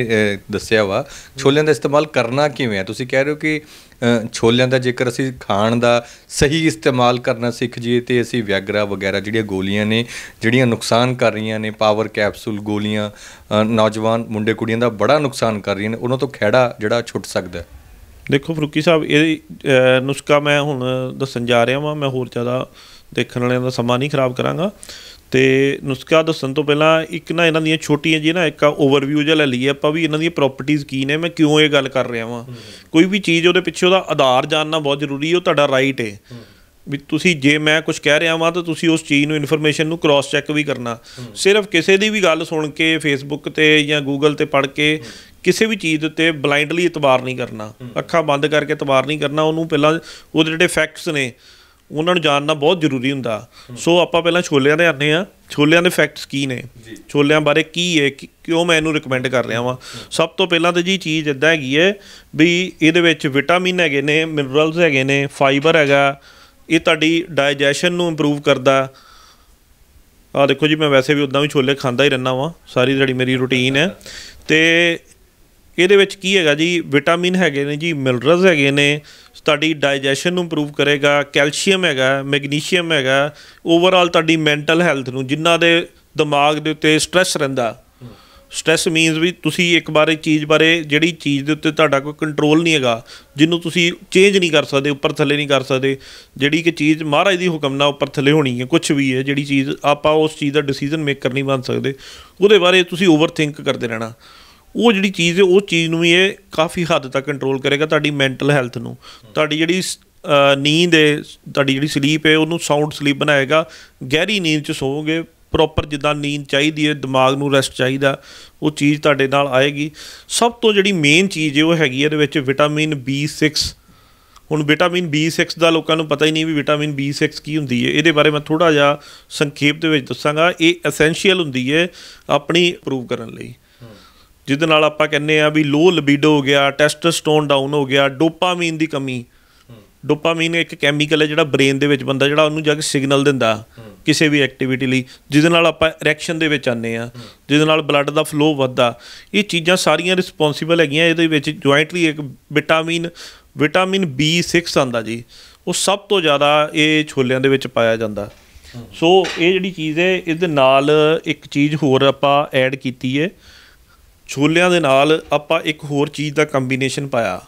ਦੱਸਿਆ ਵਾ ਛੋਲਿਆਂ ਦਾ ਇਸਤੇਮਾਲ ਕਰਨਾ ਕਿਵੇਂ ਹੈ ਤੁਸੀਂ ਕਹਿ ਰਹੇ ਹੋ ਕਿ ਛੋਲਿਆਂ ਦਾ ਜੇਕਰ ਅਸੀਂ ਖਾਣ ਦਾ ਸਹੀ ਇਸਤੇਮਾਲ ਕਰਨਾ ਸਿੱਖ ਜੀਏ ਤੇ ਅਸੀਂ ਵਿਆਗਰਾ ਵਗੈਰਾ ਜਿਹੜੀਆਂ ਗੋਲੀਆਂ ਨੇ ਜਿਹੜੀਆਂ ਨੁਕਸਾਨ ਕਰ ਰਹੀਆਂ ਨੇ ਪਾਵਰ ਕੈਪਸੂਲ ਗੋਲੀਆਂ ਨੌਜਵਾਨ ਮੁੰਡੇ ਕੁੜੀਆਂ ਦਾ ਬੜਾ ਨੁਕਸਾਨ ਕਰ ਰਹੀਆਂ ਨੇ ਉਹਨਾਂ ਤੋਂ ਖਿਹੜਾ ਜਿਹੜਾ ਛੁੱਟ ਸਕਦਾ ਹੈ ਦੇਖੋ ਫਰੂਕੀ ਸਾਹਿਬ ਇਹ ਨੁਸਖਾ ਮੈਂ ਹੁਣ ਦੱਸਣ ਜਾ ਰਿਹਾ ਵਾਂ ਮੈਂ ਹੋਰ ਜ਼ਿਆਦਾ ਦੇਖਣ ਵਾਲਿਆਂ ਦਾ ਸਮਾਂ ਨਹੀਂ ਖਰਾਬ ਕਰਾਂਗਾ ਤੇ ਨੁਸਖਾ ਦੱਸਣ ਤੋਂ ਪਹਿਲਾਂ ਇੱਕ ਨਾ ਇਹਨਾਂ ਦੀਆਂ ਛੋਟੀਆਂ ਜੀ ਨਾ ਇੱਕ ਓਵਰਵਿਊ ਜਿਹਾ ਲੈ ਲਈਏ ਆਪਾਂ ਵੀ ਇਹਨਾਂ ਦੀਆਂ ਪ੍ਰੋਪਰਟੀਆਂ ਕੀ ਨੇ ਮੈਂ ਕਿਉਂ ਇਹ ਗੱਲ ਕਰ ਰਿਹਾ ਵਾਂ ਕੋਈ ਵੀ ਚੀਜ਼ ਉਹਦੇ ਪਿੱਛੇ ਉਹਦਾ ਆਧਾਰ ਜਾਣਨਾ ਬਹੁਤ ਜ਼ਰੂਰੀ ਹੈ ਉਹ ਤੁਹਾਡਾ ਰਾਈਟ ਹੈ ਵੀ ਤੁਸੀਂ ਜੇ ਮੈਂ ਕੁਝ ਕਹਿ ਰਿਹਾ ਵਾਂ ਤਾਂ ਤੁਸੀਂ ਉਸ ਚੀਜ਼ ਨੂੰ ਇਨਫੋਰਮੇਸ਼ਨ ਨੂੰ ਕ੍ਰਾਸ ਚੈੱਕ ਵੀ ਕਰਨਾ ਸਿਰਫ ਕਿਸੇ ਦੀ ਵੀ ਗੱਲ ਸੁਣ ਕੇ ਫੇਸਬੁੱਕ ਤੇ ਜਾਂ ਗੂਗਲ ਤੇ ਪੜ੍ਹ ਕੇ ਕਿਸੇ ਵੀ ਚੀਜ਼ ਉੱਤੇ ਬਲਾਈਂਡਲੀ ਇਤਬਾਰ ਨਹੀਂ ਕਰਨਾ ਅੱਖਾਂ ਬੰਦ ਕਰਕੇ ਇਤਬਾਰ ਨਹੀਂ ਕਰਨਾ ਉਹਨੂੰ ਪਹਿਲਾਂ ਉਹਦੇ ਜਿਹੜੇ ਫੈਕਟਸ ਨੇ ਉਹਨਾਂ ਨੂੰ ਜਾਣਨਾ ਬਹੁਤ ਜ਼ਰੂਰੀ ਹੁੰਦਾ ਸੋ ਆਪਾਂ ਪਹਿਲਾਂ ਛੋਲਿਆਂ ਦੇ ਆਨੇ ਆ ਛੋਲਿਆਂ ਦੇ ਫੈਕਟਸ ਕੀ ਨੇ ਛੋਲਿਆਂ ਬਾਰੇ ਕੀ ਹੈ ਕਿਉਂ ਮੈਂ ਇਹਨੂੰ ਰეკਮੈਂਡ ਕਰ ਰਿਹਾ ਵਾਂ ਸਭ ਤੋਂ ਪਹਿਲਾਂ ਤਾਂ ਜੀ ਚੀਜ਼ ਇਦਾਂ ਹੈਗੀ ਹੈ ਵੀ ਇਹਦੇ ਵਿੱਚ ਵਿਟਾਮਿਨ ਹੈਗੇ ਨੇ ਮਿਨਰਲਸ ਹੈਗੇ ਨੇ ਫਾਈਬਰ ਹੈਗਾ ਇਹ ਤੁਹਾਡੀ ਡਾਈਜੈਸ਼ਨ ਨੂੰ ਇੰਪਰੂਵ ਕਰਦਾ ਆ ਦੇਖੋ ਜੀ ਮੈਂ ਵੈਸੇ ਵੀ ਉਦਾਂ ਵੀ ਛੋਲੇ ਖਾਂਦਾ ਹੀ ਰਹਿਣਾ ਵਾਂ ਸਾਰੀ ਜਿਹੜੀ ਮੇਰੀ ਰੁਟੀਨ ਹੈ ਤੇ ਇਹਦੇ ਵਿੱਚ ਕੀ ਹੈਗਾ ਜੀ ਵਿਟਾਮਿਨ ਹੈਗੇ ਨੇ ਜੀ ਮਿਨਰਲਸ ਹੈਗੇ ਨੇ ਤੁਹਾਡੀ ਡਾਈਜੈਸ਼ਨ ਨੂੰ ਇੰਪਰੂਵ ਕਰੇਗਾ ਕੈਲਸ਼ੀਅਮ ਹੈਗਾ ਮੈਗਨੀਸ਼ੀਅਮ ਹੈਗਾ ਓਵਰਆਲ ਤੁਹਾਡੀ ਮੈਂਟਲ ਹੈਲਥ ਨੂੰ ਜਿਨ੍ਹਾਂ ਦੇ ਦਿਮਾਗ ਦੇ ਉੱਤੇ ਸਟ्रेस ਰਹਿੰਦਾ ਸਟ्रेस ਮੀਨਸ ਵੀ ਤੁਸੀਂ ਇੱਕ ਬਾਰੇ ਚੀਜ਼ ਬਾਰੇ ਜਿਹੜੀ ਚੀਜ਼ ਦੇ ਉੱਤੇ ਤੁਹਾਡਾ ਕੋਈ ਕੰਟਰੋਲ ਨਹੀਂ ਹੈਗਾ ਜਿਹਨੂੰ ਤੁਸੀਂ ਚੇਂਜ ਨਹੀਂ ਕਰ ਸਕਦੇ ਉੱਪਰ ਥੱਲੇ ਨਹੀਂ ਕਰ ਸਕਦੇ ਜਿਹੜੀ ਕਿ ਚੀਜ਼ ਮਹਾਰਾਜ ਦੀ ਹੁਕਮ ਨਾਲ ਉੱਪਰ ਥੱਲੇ ਹੋਣੀ ਹੈ ਕੁਝ ਵੀ ਹੈ ਜਿਹੜੀ ਚੀਜ਼ ਆਪਾਂ ਉਸ ਚੀਜ਼ ਦਾ ਡਿਸੀਜਨ ਮੇਕਰ ਨਹੀਂ ਬਣ ਸਕਦੇ ਉਹਦੇ ਬਾਰੇ ਤੁਸੀਂ ਓਵਰ ਥਿੰਕ ਕਰਦੇ ਰਹਿਣਾ ਉਹ ਜਿਹੜੀ ਚੀਜ਼ ਹੈ ਉਹ ਚੀਜ਼ ਨੂੰ ਵੀ ਇਹ ਕਾਫੀ ਹੱਦ ਤੱਕ ਕੰਟਰੋਲ ਕਰੇਗਾ ਤੁਹਾਡੀ ਮੈਂਟਲ ਹੈਲਥ ਨੂੰ ਤੁਹਾਡੀ ਜਿਹੜੀ ਨੀਂਦ ਹੈ ਤੁਹਾਡੀ ਜਿਹੜੀ ਸਲੀਪ ਹੈ ਉਹਨੂੰ ਸਾਊਂਡ ਸਲੀਪ ਬਣਾਏਗਾ ਗਹਿਰੀ ਨੀਂਦ ਚ ਸੋਵੋਗੇ ਪ੍ਰੋਪਰ ਜਿੱਦਾਂ ਨੀਂਦ ਚਾਹੀਦੀ ਹੈ ਦਿਮਾਗ ਨੂੰ ਰੈਸਟ ਚਾਹੀਦਾ ਉਹ ਚੀਜ਼ ਤੁਹਾਡੇ ਨਾਲ ਆਏਗੀ ਸਭ ਤੋਂ ਜਿਹੜੀ ਮੇਨ ਚੀਜ਼ ਹੈ ਉਹ ਹੈਗੀ ਇਹਦੇ ਵਿੱਚ ਵਿਟਾਮਿਨ B6 ਹੁਣ ਵਿਟਾਮਿਨ B6 ਦਾ ਲੋਕਾਂ ਨੂੰ ਪਤਾ ਹੀ ਨਹੀਂ ਵੀ ਵਿਟਾਮਿਨ B6 ਕੀ ਹੁੰਦੀ ਹੈ ਇਹਦੇ ਬਾਰੇ ਮੈਂ ਥੋੜਾ ਜਿਹਾ ਸੰਖੇਪ ਦੇ ਵਿੱਚ ਦੱਸਾਂਗਾ ਇਹ ਐਸੈਂਸ਼ੀਅਲ ਹੁੰਦੀ ਹੈ ਆਪਣੀ ਪ੍ਰੂਵ ਕਰਨ ਲਈ ਜਿਹਦੇ ਨਾਲ ਆਪਾਂ ਕਹਿੰਨੇ ਆ ਵੀ ਲੋ ਲਿਬਿਡੋ ਹੋ ਗਿਆ ਟੈਸਟੋਸਟੋਨ ਡਾਊਨ ਹੋ ਗਿਆ ਡੋਪਾਮਾਈਨ ਦੀ ਕਮੀ ਡੋਪਾਮਾਈਨ ਇੱਕ ਕੈਮੀਕਲ ਹੈ ਜਿਹੜਾ ਬ੍ਰੇਨ ਦੇ ਵਿੱਚ ਬੰਦਾ ਜਿਹੜਾ ਉਹਨੂੰ ਜਾ ਕੇ ਸਿਗਨਲ ਦਿੰਦਾ ਕਿਸੇ ਵੀ ਐਕਟੀਵਿਟੀ ਲਈ ਜਿਹਦੇ ਨਾਲ ਆਪਾਂ ਰਿਐਕਸ਼ਨ ਦੇ ਵਿੱਚ ਆਨੇ ਆ ਜਿਹਦੇ ਨਾਲ ਬਲੱਡ ਦਾ ਫਲੋ ਵੱਧਦਾ ਇਹ ਚੀਜ਼ਾਂ ਸਾਰੀਆਂ ਰਿਸਪੌਂਸੀਬਲ ਹੈਗੀਆਂ ਇਹਦੇ ਵਿੱਚ ਜੁਆਇੰਟਲੀ ਇੱਕ ਵਿਟਾਮਿਨ ਵਿਟਾਮਿਨ B6 ਆਂਦਾ ਜੀ ਉਹ ਸਭ ਤੋਂ ਜ਼ਿਆਦਾ ਇਹ ਛੋਲਿਆਂ ਦੇ ਵਿੱਚ ਪਾਇਆ ਜਾਂਦਾ ਸੋ ਇਹ ਜਿਹੜੀ ਚੀਜ਼ ਹੈ ਇਹਦੇ ਨਾਲ ਇੱਕ ਚੀਜ਼ ਹੋਰ ਆਪਾਂ ਐਡ ਕੀਤੀ ਹੈ ਛੋਲਿਆਂ ਦੇ ਨਾਲ ਆਪਾਂ ਇੱਕ ਹੋਰ ਚੀਜ਼ ਦਾ ਕੰਬੀਨੇਸ਼ਨ ਪਾਇਆ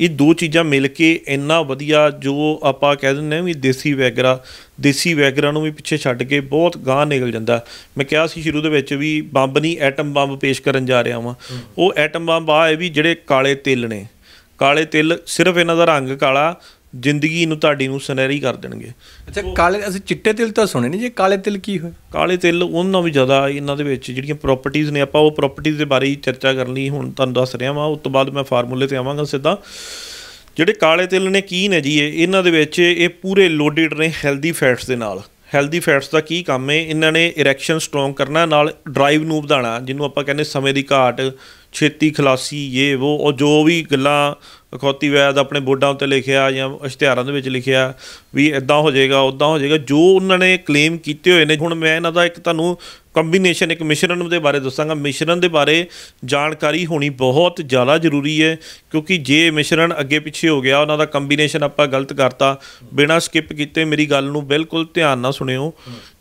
ਇਹ ਦੋ ਚੀਜ਼ਾਂ ਮਿਲ ਕੇ ਇੰਨਾ ਵਧੀਆ ਜੋ ਆਪਾਂ ਕਹਿ ਦਿੰਦੇ ਆ ਵੀ ਦੇਸੀ ਵੈਗਰਾ ਦੇਸੀ ਵੈਗਰਾ ਨੂੰ ਵੀ ਪਿੱਛੇ ਛੱਡ ਕੇ ਬਹੁਤ ਗਾਂ ਨਿਕਲ ਜਾਂਦਾ ਮੈਂ ਕਿਹਾ ਸੀ ਸ਼ੁਰੂ ਦੇ ਵਿੱਚ ਵੀ ਬੰਬ ਨਹੀਂ ਐਟਮ ਬੰਬ ਪੇਸ਼ ਕਰਨ ਜਾ ਰਿਹਾ ਹਾਂ ਉਹ ਐਟਮ ਬੰਬ ਆ ਇਹ ਵੀ ਜਿਹੜੇ ਕਾਲੇ ਤਿਲ ਨੇ ਕਾਲੇ ਤਿਲ ਸਿਰਫ ਇਹਨਾਂ ਦਾ ਰੰਗ ਕਾਲਾ ਜ਼ਿੰਦਗੀ ਨੂੰ ਤੁਹਾਡੀ ਨੂੰ ਸੁਨਹਿਰੀ ਕਰ ਦੇਣਗੇ ਅੱਛਾ ਕਾਲੇ ਅਸੀਂ ਚਿੱਟੇ ਤਿਲ ਤਾਂ ਸੁਣੇ ਨਹੀਂ ਜੇ ਕਾਲੇ ਤਿਲ ਕੀ ਹੋਇਆ ਕਾਲੇ ਤਿਲ ਉਹਨਾਂ ਵੀ ਜ਼ਿਆਦਾ ਇਹਨਾਂ ਦੇ ਵਿੱਚ ਜਿਹੜੀਆਂ ਪ੍ਰਾਪਰਟੀਆਂ ਨੇ ਆਪਾਂ ਉਹ ਪ੍ਰਾਪਰਟੀਆਂ ਦੇ ਬਾਰੇ ਹੀ ਚਰਚਾ ਕਰਨੀ ਲਈ ਹੁਣ ਤੁਹਾਨੂੰ ਦੱਸ ਰਿਹਾ ਵਾਂ ਉਸ ਤੋਂ ਬਾਅਦ ਮੈਂ ਫਾਰਮੂਲੇ ਤੇ ਆਵਾਂਗਾ ਸਿੱਧਾ ਜਿਹੜੇ ਕਾਲੇ ਤਿਲ ਨੇ ਕੀ ਨੇ ਜੀ ਇਹਨਾਂ ਦੇ ਵਿੱਚ ਇਹ ਪੂਰੇ ਲੋਡਡ ਨੇ ਹੈਲਦੀ ਫੈਟਸ ਦੇ ਨਾਲ ਹੈਲਦੀ ਫੈਟਸ ਦਾ ਕੀ ਕੰਮ ਹੈ ਇਹਨਾਂ ਨੇ ਇਰੈਕਸ਼ਨ ਸਟਰੋਂਗ ਕਰਨਾ ਨਾਲ ਡਰਾਈਵ ਨੂੰ ਵਧਾਣਾ ਜਿਹਨੂੰ ਆਪਾਂ ਕਹਿੰਦੇ ਸਮੇਂ ਦੀ ਘਾਟ ਛੇਤੀ ਖਲਾਸੀ ਇਹ ਉਹ ਜੋ ਵੀ ਗੱਲਾਂ ਅਖੌਤੀ ਵੈਦ ਆਪਣੇ ਬੋਰਡਾਂ ਉੱਤੇ ਲਿਖਿਆ ਜਾਂ ਇਸ਼ਤਿਹਾਰਾਂ ਦੇ ਵਿੱਚ ਲਿਖਿਆ ਵੀ ਇਦਾਂ ਹੋ ਜਾਏਗਾ ਉਦਾਂ ਹੋ ਜਾਏਗਾ ਜੋ ਉਹਨਾਂ ਨੇ ਕਲੇਮ ਕੀਤੇ ਹੋਏ ਨੇ ਹੁਣ ਮੈਂ ਇਹਨਾਂ ਦਾ ਇੱਕ ਤੁਹਾਨੂੰ ਕੰਬੀਨੇਸ਼ਨ ਇੱਕ ਮਿਸ਼ਰਨ ਦੇ ਬਾਰੇ ਦੱਸਾਂਗਾ ਮਿਸ਼ਰਨ ਦੇ ਬਾਰੇ ਜਾਣਕਾਰੀ ਹੋਣੀ ਬਹੁਤ ਜ਼ਿਆਦਾ ਜ਼ਰੂਰੀ ਹੈ ਕਿਉਂਕਿ ਜੇ ਮਿਸ਼ਰਨ ਅੱਗੇ ਪਿੱਛੇ ਹੋ ਗਿਆ ਉਹਨਾਂ ਦਾ ਕੰਬੀਨੇਸ਼ਨ ਆਪਾਂ ਗਲਤ ਕਰਤਾ ਬਿਨਾਂ ਸਕਿਪ ਕੀਤੇ ਮੇਰੀ ਗੱਲ ਨੂੰ ਬਿਲਕੁਲ ਧਿਆਨ ਨਾਲ ਸੁਣਿਓ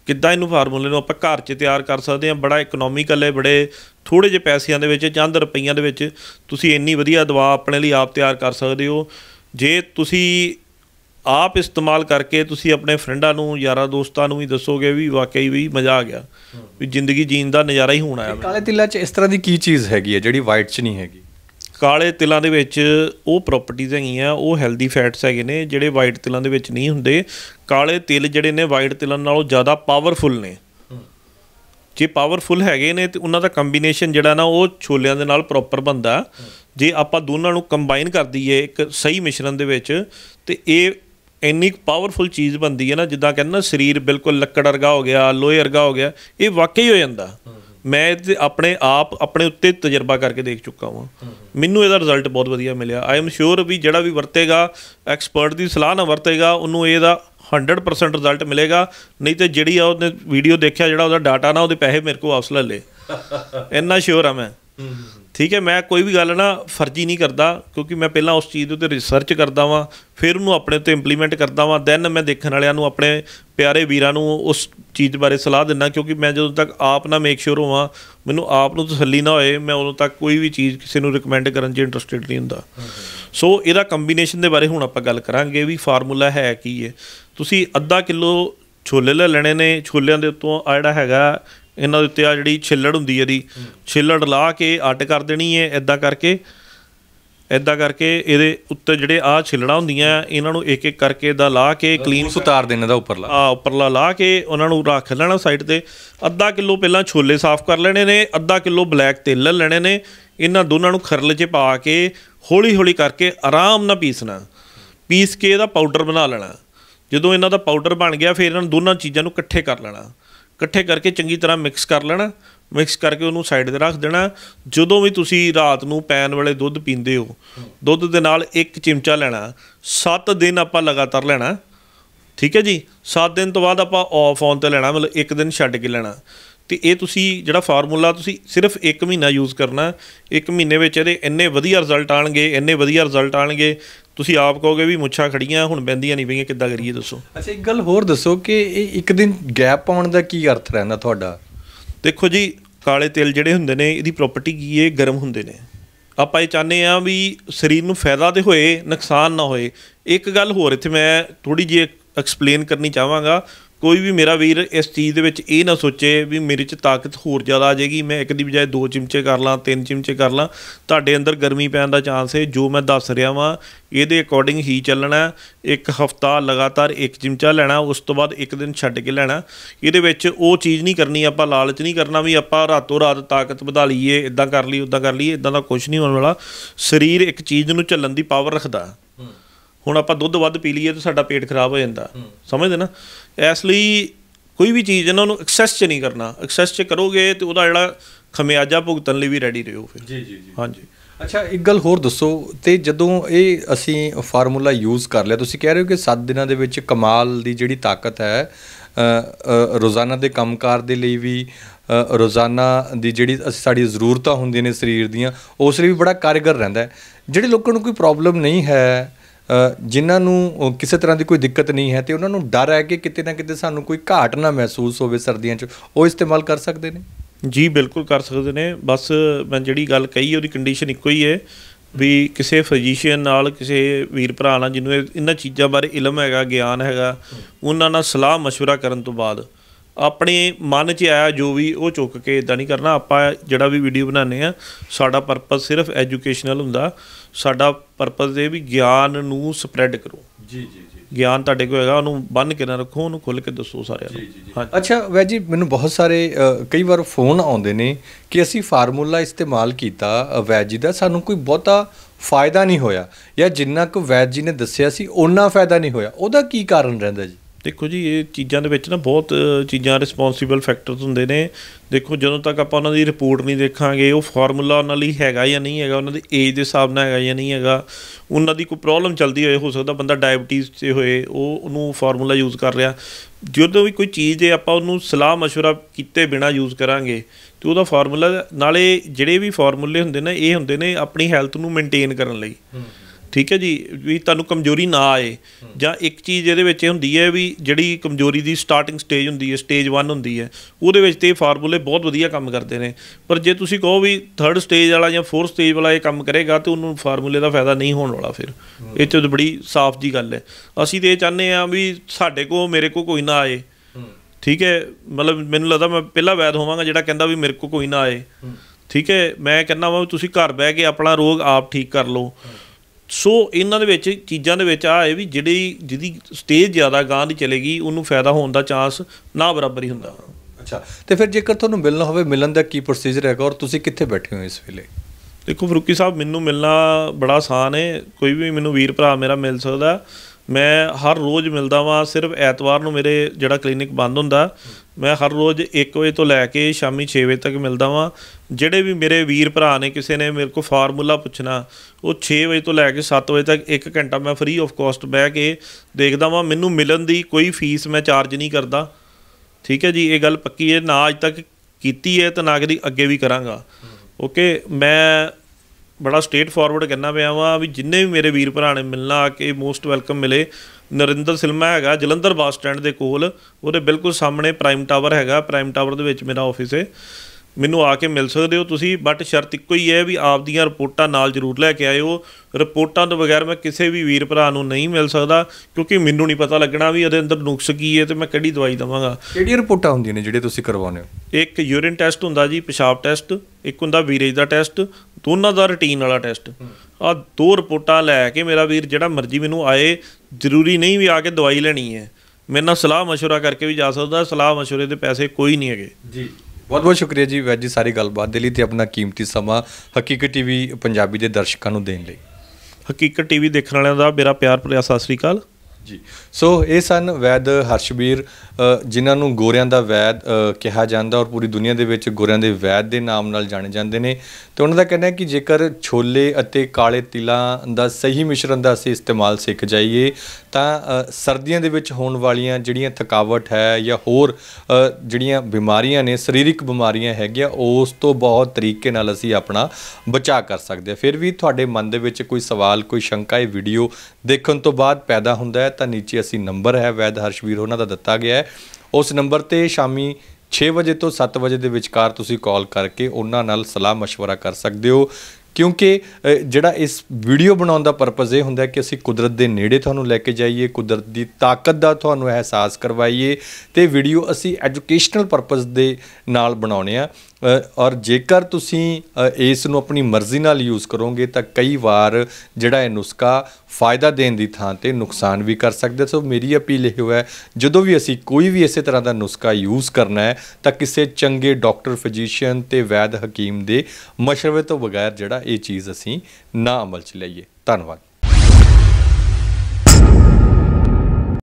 ਕਿੱਦਾਂ ਇਹਨੂੰ ਫਾਰਮੂਲੇ ਨੂੰ ਆਪਾਂ ਘਰ 'ਚ ਤਿਆਰ ਕਰ ਸਕਦੇ ਹਾਂ ਬੜਾ ਇਕਨੋਮਿਕਲ ਹੈ ਬੜੇ ਥੋੜੇ ਜਿਹੇ ਪੈਸਿਆਂ ਦੇ ਵਿੱਚ ਚੰਦ ਰੁਪਈਆਂ ਦੇ ਵਿੱਚ ਤੁਸੀਂ ਇੰਨੀ ਵਧੀਆ ਦਵਾ ਆਪਣੇ ਲਈ ਆਪ ਤਿਆਰ ਕਰ ਸਕਦੇ ਹੋ ਜੇ ਤੁਸੀਂ ਆਪ ਇਸਤੇਮਾਲ ਕਰਕੇ ਤੁਸੀਂ ਆਪਣੇ ਫਰੈਂਡਾਂ ਨੂੰ ਯਾਰਾਂ ਦੋਸਤਾਂ ਨੂੰ ਵੀ ਦੱਸੋਗੇ ਵੀ ਵਾਕਈ ਵੀ ਮਜ਼ਾ ਆ ਗਿਆ ਵੀ ਜ਼ਿੰਦਗੀ ਜੀਣ ਦਾ ਨਜ਼ਾਰਾ ਹੀ ਹੋਣਾ ਹੈ ਕਾਲੇ ਤਿੱਲਾ 'ਚ ਇਸ ਤਰ੍ਹਾਂ ਦੀ ਕੀ ਚੀਜ਼ ਹੈਗੀ ਹੈ ਜਿਹੜੀ ਵਾਈਟ 'ਚ ਨਹੀਂ ਹੈਗੀ ਕਾਲੇ ਤਿਲਾਂ ਦੇ ਵਿੱਚ ਉਹ ਪ੍ਰੋਪਰਟੀਆਂ ਹੈਗੀਆਂ ਉਹ ਹੈਲਦੀ ਫੈਟਸ ਹੈਗੇ ਨੇ ਜਿਹੜੇ ਵਾਈਟ ਤਿਲਾਂ ਦੇ ਵਿੱਚ ਨਹੀਂ ਹੁੰਦੇ ਕਾਲੇ ਤਿਲ ਜਿਹੜੇ ਨੇ ਵਾਈਟ ਤਿਲਾਂ ਨਾਲੋਂ ਜ਼ਿਆਦਾ ਪਾਵਰਫੁਲ ਨੇ ਜੇ ਪਾਵਰਫੁਲ ਹੈਗੇ ਨੇ ਤੇ ਉਹਨਾਂ ਦਾ ਕੰਬੀਨੇਸ਼ਨ ਜਿਹੜਾ ਨਾ ਉਹ ਛੋਲਿਆਂ ਦੇ ਨਾਲ ਪ੍ਰੋਪਰ ਬੰਦਾ ਜੇ ਆਪਾਂ ਦੋਨਾਂ ਨੂੰ ਕੰਬਾਈਨ ਕਰ ਦਈਏ ਇੱਕ ਸਹੀ ਮਿਸ਼ਰਣ ਦੇ ਵਿੱਚ ਤੇ ਇਹ ਇੰਨੀ ਪਾਵਰਫੁਲ ਚੀਜ਼ ਬਣਦੀ ਹੈ ਨਾ ਜਿੱਦਾਂ ਕਹਿੰਦਾ ਸਰੀਰ ਬਿਲਕੁਲ ਲੱਕੜ ਵਰਗਾ ਹੋ ਗਿਆ ਲੋਹੇ ਵਰਗਾ ਹੋ ਗਿਆ ਇਹ ਵਾਕਈ ਹੋ ਜਾਂਦਾ ਮੈਂ ਤੇ ਆਪਣੇ ਆਪ ਆਪਣੇ ਉੱਤੇ ਤਜਰਬਾ ਕਰਕੇ ਦੇਖ ਚੁੱਕਾ ਹਾਂ ਮੈਨੂੰ ਇਹਦਾ ਰਿਜ਼ਲਟ ਬਹੁਤ ਵਧੀਆ ਮਿਲਿਆ ਆਈ ਐਮ ਸ਼ੋਰ ਵੀ ਜਿਹੜਾ ਵੀ ਵਰਤੇਗਾ ਐਕਸਪਰਟ ਦੀ ਸਲਾਹ ਨਾਲ ਵਰਤੇਗਾ ਉਹਨੂੰ ਇਹਦਾ 100% ਰਿਜ਼ਲਟ ਮਿਲੇਗਾ ਨਹੀਂ ਤੇ ਜਿਹੜੀ ਆ ਉਹਨੇ ਵੀਡੀਓ ਦੇਖਿਆ ਜਿਹੜਾ ਉਹਦਾ ਡਾਟਾ ਨਾ ਉਹਦੇ ਪੈਸੇ ਮੇਰੇ ਕੋਲ ਵਾਪਸ ਲੈ ਲੇ *laughs* ਇੰਨਾ ਸ਼ੋਰ ਆ ਮੈਂ ਠੀਕ ਹੈ ਮੈਂ ਕੋਈ ਵੀ ਗੱਲ ਨਾ ਫਰਜ਼ੀ ਨਹੀਂ ਕਰਦਾ ਕਿਉਂਕਿ ਮੈਂ ਪਹਿਲਾਂ ਉਸ ਚੀਜ਼ ਦੇ ਉੱਤੇ ਰਿਸਰਚ ਕਰਦਾ ਵਾਂ ਫਿਰ ਉਹਨੂੰ ਆਪਣੇ ਤੇ ਇੰਪਲੀਮੈਂਟ ਕਰਦਾ ਵਾਂ ਦੈਨ ਮੈਂ ਦੇਖਣ ਵਾਲਿਆਂ ਨੂੰ ਆਪਣੇ ਪਿਆਰੇ ਵੀਰਾਂ ਨੂੰ ਉਸ ਚੀਜ਼ ਬਾਰੇ ਸਲਾਹ ਦਿੰਦਾ ਕਿਉਂਕਿ ਮੈਂ ਜਦੋਂ ਤੱਕ ਆਪ ਨਾ ਮੇਕ ਸ਼ੋਰ ਹੋਵਾਂ ਮੈਨੂੰ ਆਪ ਨੂੰ ਤਸੱਲੀ ਨਾ ਹੋਏ ਮੈਂ ਉਦੋਂ ਤੱਕ ਕੋਈ ਵੀ ਚੀਜ਼ ਕਿਸੇ ਨੂੰ ਰეკਮੈਂਡ ਕਰਨ 'ਚ ਇੰਟਰਸਟਿਡ ਨਹੀਂ ਹੁੰਦਾ ਸੋ ਇਹਦਾ ਕੰਬੀਨੇਸ਼ਨ ਦੇ ਬਾਰੇ ਹੁਣ ਆਪਾਂ ਗੱਲ ਕਰਾਂਗੇ ਵੀ ਫਾਰਮੂਲਾ ਹੈ ਕੀ ਹੈ ਤੁਸੀਂ ਅੱਧਾ ਕਿਲੋ ਛੋਲੇ ਲੈ ਲੈਣੇ ਨੇ ਛੋਲਿਆਂ ਦੇ ਉੱਤੋਂ ਆ ਜਿਹੜਾ ਹੈਗਾ ਇਹਨਾਂ ਦੇ ਉੱਤੇ ਆ ਜਿਹੜੀ ਛਿੱਲੜ ਹੁੰਦੀ ਦੀ ਛਿੱਲੜ ਲਾ ਕੇ ਅੱਡ ਕਰ ਦੇਣੀ ਹੈ ਐਦਾਂ ਕਰਕੇ ਐਦਾਂ ਕਰਕੇ ਇਹਦੇ ਉੱਤੇ ਜਿਹੜੇ ਆ ਛਿੱਲੜਾਂ ਹੁੰਦੀਆਂ ਇਹਨਾਂ ਨੂੰ ਇੱਕ ਇੱਕ ਕਰਕੇ ਦਾ ਲਾ ਕੇ ਕਲੀਨ ਉਤਾਰ ਦੇਣਾ ਦਾ ਉੱਪਰਲਾ ਆ ਉੱਪਰਲਾ ਲਾ ਕੇ ਉਹਨਾਂ ਨੂੰ ਰੱਖ ਲੈਣਾ ਸਾਈਡ ਤੇ ਅੱਧਾ ਕਿਲੋ ਪਹਿਲਾਂ ਛੋਲੇ ਸਾਫ਼ ਕਰ ਲੈਣੇ ਨੇ ਅੱਧਾ ਕਿਲੋ ਬਲੈਕ ਤਿਲ ਲੈਣੇ ਨੇ ਇਹਨਾਂ ਦੋਨਾਂ ਨੂੰ ਖਰਲ 'ਚ ਪਾ ਕੇ ਹੌਲੀ ਹੌਲੀ ਕਰਕੇ ਆਰਾਮ ਨਾਲ ਪੀਸਣਾ ਪੀਸ ਕੇ ਇਹਦਾ ਪਾਊਡਰ ਬਣਾ ਲੈਣਾ ਜਦੋਂ ਇਹਨਾਂ ਦਾ ਪਾਊਡਰ ਬਣ ਗਿਆ ਫਿਰ ਇਹਨਾਂ ਦੋਨਾਂ ਚੀਜ਼ਾਂ ਨੂੰ ਇਕੱਠੇ ਕਰ ਲੈਣਾ ਇਕੱਠੇ ਕਰਕੇ ਚੰਗੀ ਤਰ੍ਹਾਂ ਮਿਕਸ ਕਰ ਲੈਣਾ ਮਿਕਸ ਕਰਕੇ ਉਹਨੂੰ ਸਾਈਡ ਤੇ ਰੱਖ ਦੇਣਾ ਜਦੋਂ ਵੀ ਤੁਸੀਂ ਰਾਤ ਨੂੰ ਪੈਣ ਵਾਲੇ ਦੁੱਧ ਪੀਂਦੇ ਹੋ ਦੁੱਧ ਦੇ ਨਾਲ ਇੱਕ ਚਮਚਾ ਲੈਣਾ 7 ਦਿਨ ਆਪਾਂ ਲਗਾਤਾਰ ਲੈਣਾ ਠੀਕ ਹੈ ਜੀ 7 ਦਿਨ ਤੋਂ ਬਾਅਦ ਆਪਾਂ ਆਫ ਆਨ ਤੇ ਲੈਣਾ ਮਤਲਬ ਇੱਕ ਦਿਨ ਛੱਡ ਕੇ ਲੈਣਾ ਤੇ ਇਹ ਤੁਸੀਂ ਜਿਹੜਾ ਫਾਰਮੂਲਾ ਤੁਸੀਂ ਸਿਰਫ 1 ਮਹੀਨਾ ਯੂਜ਼ ਕਰਨਾ 1 ਮਹੀਨੇ ਵਿੱਚ ਇਹਦੇ ਇੰਨੇ ਵਧੀਆ ਰਿਜ਼ਲਟ ਆਣਗੇ ਇੰਨੇ ਵਧੀਆ ਰਿਜ਼ਲਟ ਆਣਗੇ ਤੁਸੀਂ ਆਪ ਕਹੋਗੇ ਵੀ ਮੁੱਛਾਂ ਖੜੀਆਂ ਹੁਣ ਬੈੰਦੀਆਂ ਨਹੀਂ ਪਈਆਂ ਕਿੱਦਾਂ ਕਰੀਏ ਦੱਸੋ ਅੱਛਾ ਇੱਕ ਗੱਲ ਹੋਰ ਦੱਸੋ ਕਿ ਇਹ ਇੱਕ ਦਿਨ ਗੈਪ ਪਾਉਣ ਦਾ ਕੀ ਅਰਥ ਰਹਿੰਦਾ ਤੁਹਾਡਾ ਦੇਖੋ ਜੀ ਕਾਲੇ ਤੇਲ ਜਿਹੜੇ ਹੁੰਦੇ ਨੇ ਇਹਦੀ ਪ੍ਰਾਪਰਟੀ ਕੀ ਹੈ ਗਰਮ ਹੁੰਦੇ ਨੇ ਆਪਾਂ ਇਹ ਚਾਹਨੇ ਆ ਵੀ ਸਰੀਰ ਨੂੰ ਫਾਇਦਾ ਤੇ ਹੋਏ ਨੁਕਸਾਨ ਨਾ ਹੋਏ ਇੱਕ ਗੱਲ ਹੋਰ ਇੱਥੇ ਮੈਂ ਥੋੜੀ ਜਿਹੀ ਐਕਸਪਲੇਨ ਕਰਨੀ ਚਾਹਾਂਗਾ ਕੋਈ ਵੀ ਮੇਰਾ ਵੀਰ ਇਸ ਚੀਜ਼ ਦੇ ਵਿੱਚ ਇਹ ਨਾ ਸੋਚੇ ਵੀ ਮੇਰੇ 'ਚ ਤਾਕਤ ਹੋਰ ਜ਼ਿਆਦਾ ਆ ਜਾਏਗੀ ਮੈਂ ਇੱਕ ਦੀ ਬਜਾਏ ਦੋ ਚਮਚੇ ਕਰ ਲਾਂ ਤਿੰਨ ਚਮਚੇ ਕਰ ਲਾਂ ਤੁਹਾਡੇ ਅੰਦਰ ਗਰਮੀ ਪੈਣ ਦਾ ਚਾਂਸ ਹੈ ਜੋ ਮੈਂ ਦੱਸ ਰਿਹਾ ਵਾਂ ਇਹਦੇ ਅਕੋਰਡਿੰਗ ਹੀ ਚੱਲਣਾ ਇੱਕ ਹਫਤਾ ਲਗਾਤਾਰ ਇੱਕ ਚਮਚਾ ਲੈਣਾ ਉਸ ਤੋਂ ਬਾਅਦ ਇੱਕ ਦਿਨ ਛੱਡ ਕੇ ਲੈਣਾ ਇਹਦੇ ਵਿੱਚ ਉਹ ਚੀਜ਼ ਨਹੀਂ ਕਰਨੀ ਆਪਾਂ ਲਾਲਚ ਨਹੀਂ ਕਰਨਾ ਵੀ ਆਪਾਂ ਰਾਤੋਂ ਰਾਤ ਤਾਕਤ ਵਧਾ ਲਈਏ ਇਦਾਂ ਕਰ ਲਈ ਉਦਾਂ ਕਰ ਲਈਏ ਇਦਾਂ ਦਾ ਕੁਝ ਨਹੀਂ ਹੋਣ ਵਾਲਾ ਸਰੀਰ ਇੱਕ ਚੀਜ਼ ਨੂੰ ਚੱਲਣ ਦੀ ਪਾਵਰ ਰੱਖਦਾ ਹੁਣ ਆਪਾਂ ਦੁੱਧ ਵੱਧ ਪੀ ਲਈਏ ਤਾਂ ਸਾਡਾ ਪੇਟ ਖਰਾਬ ਹੋ ਜਾਂਦਾ ਸਮਝਦੇ ਨਾ ਇਸ ਲਈ ਕੋਈ ਵੀ ਚੀਜ਼ ਇਹਨਾਂ ਨੂੰ ਐਕਸੈਸ ਚ ਨਹੀਂ ਕਰਨਾ ਐਕਸੈਸ ਚ ਕਰੋਗੇ ਤੇ ਉਹਦਾ ਜਿਹੜਾ ਖਮਿਆਜਾ ਭੁਗਤਣ ਲਈ ਵੀ ਰੈਡੀ ਰਹੋ ਫਿਰ ਜੀ ਜੀ ਜੀ ਹਾਂਜੀ ਅੱਛਾ ਇੱਕ ਗੱਲ ਹੋਰ ਦੱਸੋ ਤੇ ਜਦੋਂ ਇਹ ਅਸੀਂ ਫਾਰਮੂਲਾ ਯੂਜ਼ ਕਰ ਲਿਆ ਤੁਸੀਂ ਕਹਿ ਰਹੇ ਹੋ ਕਿ 7 ਦਿਨਾਂ ਦੇ ਵਿੱਚ ਕਮਾਲ ਦੀ ਜਿਹੜੀ ਤਾਕਤ ਹੈ ਰੋਜ਼ਾਨਾ ਦੇ ਕੰਮਕਾਰ ਦੇ ਲਈ ਵੀ ਰੋਜ਼ਾਨਾ ਦੀ ਜਿਹੜੀ ਸਾਡੀ ਜ਼ਰੂਰਤਾਂ ਹੁੰਦੀਆਂ ਨੇ ਸਰੀਰ ਦੀਆਂ ਉਸ ਲਈ ਵੀ ਬੜਾ ਕਾਰਗਰ ਰਹਿੰਦਾ ਹੈ ਜਿਹੜੇ ਲੋਕਾਂ ਨੂੰ ਕੋਈ ਪ੍ਰੋਬਲਮ ਨਹੀਂ ਹੈ ਜਿਨ੍ਹਾਂ ਨੂੰ ਕਿਸੇ ਤਰ੍ਹਾਂ ਦੀ ਕੋਈ ਦਿੱਕਤ ਨਹੀਂ ਹੈ ਤੇ ਉਹਨਾਂ ਨੂੰ ਡਰ ਹੈ ਕਿ ਕਿਤੇ ਨਾ ਕਿਤੇ ਸਾਨੂੰ ਕੋਈ ਘਾਟ ਨਾ ਮਹਿਸੂਸ ਹੋਵੇ ਸਰਦੀਆਂ 'ਚ ਉਹ ਇਸਤੇਮਾਲ ਕਰ ਸਕਦੇ ਨੇ ਜੀ ਬਿਲਕੁਲ ਕਰ ਸਕਦੇ ਨੇ ਬਸ ਮੈਂ ਜਿਹੜੀ ਗੱਲ ਕਹੀ ਉਹਦੀ ਕੰਡੀਸ਼ਨ ਇੱਕੋ ਹੀ ਹੈ ਵੀ ਕਿਸੇ ਫਿਜ਼ੀਸ਼ੀਅਨ ਨਾਲ ਕਿਸੇ ਵੀਰ ਭਰਾ ਨਾਲ ਜਿਹਨੂੰ ਇਹਨਾਂ ਚੀਜ਼ਾਂ ਬਾਰੇ ਇਲਮ ਹੈਗਾ ਗਿਆਨ ਹੈਗਾ ਉਹਨਾਂ ਨਾਲ ਸਲਾਹ مشورہ ਕਰਨ ਤੋਂ ਬਾਅਦ ਆਪਣੇ ਮਨ 'ਚ ਆਇਆ ਜੋ ਵੀ ਉਹ ਚੁੱਕ ਕੇ ਇਦਾਂ ਨਹੀਂ ਕਰਨਾ ਆਪਾਂ ਜਿਹੜਾ ਵੀ ਵੀਡੀਓ ਬਣਾਉਂਦੇ ਆ ਸਾਡਾ ਪਰਪਸ ਸਿਰਫ ਐਜੂਕੇਸ਼ਨਲ ਹੁੰਦਾ ਸਾਡਾ ਪਰਪਸ ਇਹ ਵੀ ਗਿਆਨ ਨੂੰ ਸਪਰੈਡ ਕਰੋ ਜੀ ਜੀ ਜੀ ਗਿਆਨ ਤੁਹਾਡੇ ਕੋਲ ਹੈਗਾ ਉਹਨੂੰ ਬੰਨ ਕੇ ਨਾ ਰੱਖੋ ਉਹਨੂੰ ਖੁੱਲ ਕੇ ਦੱਸੋ ਸਾਰਿਆਂ ਨੂੰ ਹਾਂ ਅੱਛਾ ਵੈ ਜੀ ਮੈਨੂੰ ਬਹੁਤ ਸਾਰੇ ਕਈ ਵਾਰ ਫੋਨ ਆਉਂਦੇ ਨੇ ਕਿ ਅਸੀਂ ਫਾਰਮੂਲਾ ਇਸਤੇਮਾਲ ਕੀਤਾ ਵੈ ਜੀ ਦਾ ਸਾਨੂੰ ਕੋਈ ਬਹੁਤਾ ਫਾਇਦਾ ਨਹੀਂ ਹੋਇਆ ਜਾਂ ਜਿੰਨਾ ਕੁ ਵੈਦ ਜੀ ਨੇ ਦੱਸਿਆ ਸੀ ਉਹਨਾਂ ਫਾਇਦਾ ਨਹੀਂ ਹੋਇਆ ਉਹਦਾ ਕੀ ਕਾਰਨ ਰਹਿੰਦਾ ਜੀ ਦੇਖੋ ਜੀ ਇਹ ਚੀਜ਼ਾਂ ਦੇ ਵਿੱਚ ਨਾ ਬਹੁਤ ਚੀਜ਼ਾਂ ਰਿਸਪੌਂਸੀਬਲ ਫੈਕਟਰਸ ਹੁੰਦੇ ਨੇ ਦੇਖੋ ਜਦੋਂ ਤੱਕ ਆਪਾਂ ਉਹਨਾਂ ਦੀ ਰਿਪੋਰਟ ਨਹੀਂ ਦੇਖਾਂਗੇ ਉਹ ਫਾਰਮੂਲਾ ਉਹਨਾਂ ਲਈ ਹੈਗਾ ਜਾਂ ਨਹੀਂ ਹੈਗਾ ਉਹਨਾਂ ਦੀ ਏਜ ਦੇ ਹਿਸਾਬ ਨਾਲ ਹੈਗਾ ਜਾਂ ਨਹੀਂ ਹੈਗਾ ਉਹਨਾਂ ਦੀ ਕੋਈ ਪ੍ਰੋਬਲਮ ਚੱਲਦੀ ਹੋਏ ਹੋ ਸਕਦਾ ਬੰਦਾ ਡਾਇਬੀਟੀਜ਼ 'ਚ ਹੋਏ ਉਹ ਉਹਨੂੰ ਫਾਰਮੂਲਾ ਯੂਜ਼ ਕਰ ਰਿਹਾ ਜਦੋਂ ਵੀ ਕੋਈ ਚੀਜ਼ ਹੈ ਆਪਾਂ ਉਹਨੂੰ ਸਲਾਹ مشورہ ਕੀਤੇ ਬਿਨਾ ਯੂਜ਼ ਕਰਾਂਗੇ ਤੇ ਉਹਦਾ ਫਾਰਮੂਲਾ ਨਾਲੇ ਜਿਹੜੇ ਵੀ ਫਾਰਮੂਲੇ ਹੁੰਦੇ ਨੇ ਇਹ ਹੁੰਦੇ ਨੇ ਆਪਣੀ ਹੈਲਥ ਨੂੰ ਮੇਨਟੇਨ ਕਰਨ ਲਈ ਠੀਕ ਹੈ ਜੀ ਵੀ ਤੁਹਾਨੂੰ ਕਮਜ਼ੋਰੀ ਨਾ ਆਏ ਜਾਂ ਇੱਕ ਚੀਜ਼ ਇਹਦੇ ਵਿੱਚ ਇਹ ਹੁੰਦੀ ਹੈ ਵੀ ਜਿਹੜੀ ਕਮਜ਼ੋਰੀ ਦੀ ਸਟਾਰਟਿੰਗ ਸਟੇਜ ਹੁੰਦੀ ਹੈ ਸਟੇਜ 1 ਹੁੰਦੀ ਹੈ ਉਹਦੇ ਵਿੱਚ ਤੇ ਇਹ ਫਾਰਮੂਲੇ ਬਹੁਤ ਵਧੀਆ ਕੰਮ ਕਰਦੇ ਨੇ ਪਰ ਜੇ ਤੁਸੀਂ ਕਹੋ ਵੀ 3rd ਸਟੇਜ ਵਾਲਾ ਜਾਂ 4th ਸਟੇਜ ਵਾਲਾ ਇਹ ਕੰਮ ਕਰੇਗਾ ਤੇ ਉਹਨੂੰ ਫਾਰਮੂਲੇ ਦਾ ਫਾਇਦਾ ਨਹੀਂ ਹੋਣ ਵਾਲਾ ਫਿਰ ਇਹ ਤੇ ਬੜੀ ਸਾਫ਼ ਜੀ ਗੱਲ ਹੈ ਅਸੀਂ ਤੇ ਇਹ ਚਾਹੁੰਦੇ ਆ ਵੀ ਸਾਡੇ ਕੋ ਮੇਰੇ ਕੋ ਕੋਈ ਨਾ ਆਏ ਠੀਕ ਹੈ ਮਤਲਬ ਮੈਨੂੰ ਲੱਗਦਾ ਮੈਂ ਪਹਿਲਾ ਵੈਦ ਹੋਵਾਂਗਾ ਜਿਹੜਾ ਕਹਿੰਦਾ ਵੀ ਮੇਰੇ ਕੋ ਕੋਈ ਨਾ ਆਏ ਠੀਕ ਹੈ ਮੈਂ ਕਹਿੰਦਾ ਵਾ ਤੁਸੀਂ ਘਰ ਬਹਿ ਕੇ ਆਪਣਾ ਰੋਗ ਆਪ ਠੀਕ ਕਰ ਲਓ ਸੋ ਇਹਨਾਂ ਦੇ ਵਿੱਚ ਚੀਜ਼ਾਂ ਦੇ ਵਿੱਚ ਆ ਇਹ ਵੀ ਜਿਹੜੀ ਜਿਹਦੀ ਸਟੇਜ ਜ਼ਿਆਦਾ ਗਾਂ ਦੀ ਚਲੇਗੀ ਉਹਨੂੰ ਫਾਇਦਾ ਹੋਣ ਦਾ ਚਾਂਸ ਨਾ ਬਰਾਬਰ ਹੀ ਹੁੰਦਾ ਅੱਛਾ ਤੇ ਫਿਰ ਜੇਕਰ ਤੁਹਾਨੂੰ ਮਿਲਣਾ ਹੋਵੇ ਮਿਲਣ ਦਾ ਕੀ ਪ੍ਰੋਸੀਜਰ ਹੈਗਾ ਔਰ ਤੁਸੀਂ ਕਿੱਥੇ ਬੈਠੇ ਹੋ ਇਸ ਵੇਲੇ ਦੇਖੋ ਫਰੂਕੀ ਸਾਹਿਬ ਮੈਨੂੰ ਮਿਲਣਾ ਬੜਾ ਆਸਾਨ ਹੈ ਕੋਈ ਵੀ ਮੈਨੂੰ ਵੀਰ ਭਰਾ ਮੇਰਾ ਮਿਲ ਸਕਦਾ ਮੈਂ ਹਰ ਰੋਜ਼ ਮਿਲਦਾ ਵਾਂ ਸਿਰਫ ਐਤਵਾਰ ਨੂੰ ਮੇਰੇ ਜਿਹੜਾ ਕਲੀਨਿਕ ਬੰਦ ਹੁੰਦਾ ਮੈਂ ਹਰ ਰੋਜ਼ 1 ਵਜੇ ਤੋਂ ਲੈ ਕੇ ਸ਼ਾਮੀ 6 ਵਜੇ ਤੱਕ ਮਿਲਦਾ ਵਾਂ ਜਿਹੜੇ ਵੀ ਮੇਰੇ ਵੀਰ ਭਰਾ ਨੇ ਕਿਸੇ ਨੇ ਮੇਰੇ ਕੋਲ ਫਾਰਮੂਲਾ ਪੁੱਛਣਾ ਉਹ 6 ਵਜੇ ਤੋਂ ਲੈ ਕੇ 7 ਵਜੇ ਤੱਕ 1 ਘੰਟਾ ਮੈਂ ਫ੍ਰੀ ਆਫ ਕਾਸਟ ਬਹਿ ਕੇ ਦੇਖਦਾ ਵਾਂ ਮੈਨੂੰ ਮਿਲਣ ਦੀ ਕੋਈ ਫੀਸ ਮੈਂ ਚਾਰਜ ਨਹੀਂ ਕਰਦਾ ਠੀਕ ਹੈ ਜੀ ਇਹ ਗੱਲ ਪੱਕੀ ਹੈ ਨਾ ਅਜ ਤੱਕ ਕੀਤੀ ਹੈ ਤਾਂ ਨਾ ਕਦੀ ਅੱਗੇ ਵੀ ਕਰਾਂਗਾ ਓਕੇ ਮੈਂ ਬੜਾ ਸਟੇਟ ਫਾਰਵਰਡ ਕਹਿਣਾ ਪਿਆ ਵਾ ਵੀ ਜਿੰਨੇ ਵੀ ਮੇਰੇ ਵੀਰ ਭਰਾ ਨੇ ਮਿਲਣਾ ਆ ਕੇ ਮੋਸਟ ਵੈਲਕਮ ਮਿਲੇ ਨਰਿੰਦਰ ਸਿਲਮਾ ਹੈਗਾ ਜਲੰਧਰ ਬੱਸ ਸਟੈਂਡ ਦੇ ਕੋਲ ਉਹਦੇ ਬਿਲਕੁਲ ਸਾਹਮਣੇ ਪ੍ਰਾਈਮ ਟਾਵਰ ਹੈਗਾ ਪ੍ਰਾਈਮ ਟਾਵਰ ਦੇ ਵਿੱਚ ਮੇਰਾ ਆਫਿਸ ਹੈ ਮੈਨੂੰ ਆ ਕੇ ਮਿਲ ਸਕਦੇ ਹੋ ਤੁਸੀਂ ਬਟ ਸ਼ਰਤ ਇੱਕੋ ਹੀ ਹੈ ਵੀ ਆਪਦੀਆਂ ਰਿਪੋਰਟਾਂ ਨਾਲ ਜ਼ਰੂਰ ਲੈ ਕੇ ਆਇਓ ਰਿਪੋਰਟਾਂ ਤੋਂ ਬਗੈਰ ਮੈਂ ਕਿਸੇ ਵੀ ਵੀਰ ਭਰਾ ਨੂੰ ਨਹੀਂ ਮਿਲ ਸਕਦਾ ਕਿਉਂਕਿ ਮੈਨੂੰ ਨਹੀਂ ਪਤਾ ਲੱਗਣਾ ਵੀ ਇਹਦੇ ਅੰਦਰ ਨੁਕਸ ਕੀ ਹੈ ਤੇ ਮੈਂ ਕਿਹੜੀ ਦਵਾਈ ਦਵਾਂਗਾ ਕਿਹੜੀਆਂ ਰਿਪੋਰਟਾਂ ਹੁੰਦੀਆਂ ਨੇ ਜਿਹੜੇ ਤੁਸੀਂ ਕਰਵਾਉਂਦੇ ਹੋ ਇੱਕ ਯੂਰਿਨ ਟੈਸਟ ਹੁੰਦਾ ਜੀ ਪਿਸ਼ਾਬ ਟੈਸਟ ਇੱਕ ਹੁੰਦਾ ਵੀਰੇਜ ਦਾ ਟੈਸਟ ਦੋਨਾਂ ਦਾ ਰੁਟੀਨ ਵਾਲਾ ਟੈਸਟ ਆ ਦੋ ਰਿਪੋਰਟਾਂ ਲੈ ਕੇ ਮੇਰਾ ਵੀਰ ਜਿਹੜਾ ਮਰਜ਼ੀ ਮੈਨੂੰ ਆਏ ਜ਼ਰੂਰੀ ਨਹੀਂ ਵੀ ਆ ਕੇ ਦਵਾਈ ਲੈਣੀ ਹੈ ਮੇਰੇ ਨਾਲ ਸਲਾਹ مشورہ ਕਰਕੇ ਵੀ ਜਾ ਸਕਦਾ ਸਲਾਹ مشورے ਦੇ ਪੈਸੇ ਕੋਈ ਨਹੀਂ ਹੈਗੇ ਜੀ ਬਹੁਤ ਬਹੁਤ ਸ਼ੁਕਰੀਆ ਜੀ ਵੈਜੀ ਜੀ ਸਾਰੀ ਗੱਲਬਾਤ ਦੇ ਲਈ ਤੇ ਆਪਣਾ ਕੀਮਤੀ ਸਮਾਂ ਹਕੀਕਤ ਟੀਵੀ ਪੰਜਾਬੀ ਦੇ ਦਰਸ਼ਕਾਂ ਨੂੰ ਦੇਣ ਲਈ ਹਕੀਕਤ ਟੀਵੀ ਦੇਖਣ ਵਾਲਿਆਂ ਦਾ ਮੇਰਾ ਪਿਆਰ ਭਰਿਆ ਸਤਿ ਸ੍ਰੀ ਅਕਾਲ ਜੀ ਸੋ ਇਹ ਸਨ ਵੈਦ ਹਰਸ਼ਬੀਰ ਜਿਨ੍ਹਾਂ ਨੂੰ ਗੋਰਿਆਂ ਦਾ ਵੈਦ ਕਿਹਾ ਜਾਂਦਾ ਔਰ ਪੂਰੀ ਦੁਨੀਆ ਦੇ ਵਿੱਚ ਗੋਰਿਆਂ ਦੇ ਵੈਦ ਦੇ ਨਾਮ ਨਾਲ ਜਾਣੇ ਜਾਂਦੇ ਨੇ ਤੇ ਉਹਨਾਂ ਦਾ ਕਹਿਣਾ ਹੈ ਕਿ ਜੇਕਰ ਛੋਲੇ ਅਤੇ ਕਾਲੇ ਤਿਲਾਂ ਦਾ ਸਹੀ ਮਿਸ਼ਰਣ ਦਾ ਅਸੀਂ ਇਸਤੇਮਾਲ ਸਿੱਖ ਜਾਈਏ ਤਾਂ ਸਰਦੀਆਂ ਦੇ ਵਿੱਚ ਹੋਣ ਵਾਲੀਆਂ ਜਿਹੜੀਆਂ ਥਕਾਵਟ ਹੈ ਜਾਂ ਹੋਰ ਜਿਹੜੀਆਂ ਬਿਮਾਰੀਆਂ ਨੇ ਸਰੀਰਕ ਬਿਮਾਰੀਆਂ ਹੈਗੀਆਂ ਉਸ ਤੋਂ ਬਹੁਤ ਤਰੀਕੇ ਨਾਲ ਅਸੀਂ ਆਪਣਾ ਬਚਾਅ ਕਰ ਸਕਦੇ ਹਾਂ ਫਿਰ ਵੀ ਤੁਹਾਡੇ ਮਨ ਦੇ ਵਿੱਚ ਕੋਈ ਸਵਾਲ ਕੋਈ ਸ਼ੰਕਾ ਇਹ ਵੀਡੀਓ ਦੇਖਣ ਤੋਂ ਬਾਅਦ ਪੈਦਾ ਹੁੰਦਾ ਹੈ ਤਾਂ ਨੀਚੇ ਅਸੀਂ ਨੰਬਰ ਹੈ ਵੈਦ ਹਰਸ਼ਵੀਰ ਉਹਨਾਂ ਦਾ ਦਿੱਤਾ ਗਿਆ ਹੈ ਉਸ ਨੰਬਰ ਤੇ ਸ਼ਾਮੀ 6 ਵਜੇ ਤੋਂ 7 ਵਜੇ ਦੇ ਵਿਚਕਾਰ ਤੁਸੀਂ ਕਾਲ ਕਰਕੇ ਉਹਨਾਂ ਨਾਲ ਸਲਾਹ مشورہ ਕਰ ਸਕਦੇ ਹੋ ਕਿਉਂਕਿ ਜਿਹੜਾ ਇਸ ਵੀਡੀਓ ਬਣਾਉਣ ਦਾ ਪਰਪਸ ਇਹ ਹੁੰਦਾ ਕਿ ਅਸੀਂ ਕੁਦਰਤ ਦੇ ਨੇੜੇ ਤੁਹਾਨੂੰ ਲੈ ਕੇ ਜਾਈਏ ਕੁਦਰਤ ਦੀ ਤਾਕਤ ਦਾ ਤੁਹਾਨੂੰ ਅਹਿਸਾਸ ਕਰਵਾਈਏ ਤੇ ਵੀਡੀਓ ਅਸੀਂ ਐਜੂਕੇਸ਼ਨਲ ਪਰਪਸ ਦੇ ਨਾਲ ਬਣਾਉਣੇ ਆ ਔਰ ਜੇਕਰ ਤੁਸੀਂ ਇਸ ਨੂੰ ਆਪਣੀ ਮਰਜ਼ੀ ਨਾਲ ਯੂਜ਼ ਕਰੋਗੇ ਤਾਂ ਕਈ ਵਾਰ ਜਿਹੜਾ ਇਹ ਨੁਸਖਾ ਫਾਇਦਾ ਦੇਣ ਦੀ ਥਾਂ ਤੇ ਨੁਕਸਾਨ ਵੀ ਕਰ ਸਕਦਾ ਸੋ ਮੇਰੀ ਅਪੀਲ ਇਹ ਹੋਇਆ ਜਦੋਂ ਵੀ ਅਸੀਂ ਕੋਈ ਵੀ ਇਸੇ ਤਰ੍ਹਾਂ ਦਾ ਨੁਸਖਾ ਯੂਜ਼ ਕਰਨਾ ਹੈ ਤਾਂ ਕਿਸੇ ਚੰਗੇ ਡਾਕਟਰ ਫਿਜ਼ੀਸ਼ੀਅਨ ਤੇ ਵੈਦ ਹਕੀਮ ਦੇ ਮਸ਼ਵਰੇ ਤੋਂ ਬਗੈਰ ਜਿਹੜਾ ਇਹ ਚੀਜ਼ ਅਸੀਂ ਨਾ ਅਮਲ 'ਚ ਲਈਏ ਧੰਨਵਾਦ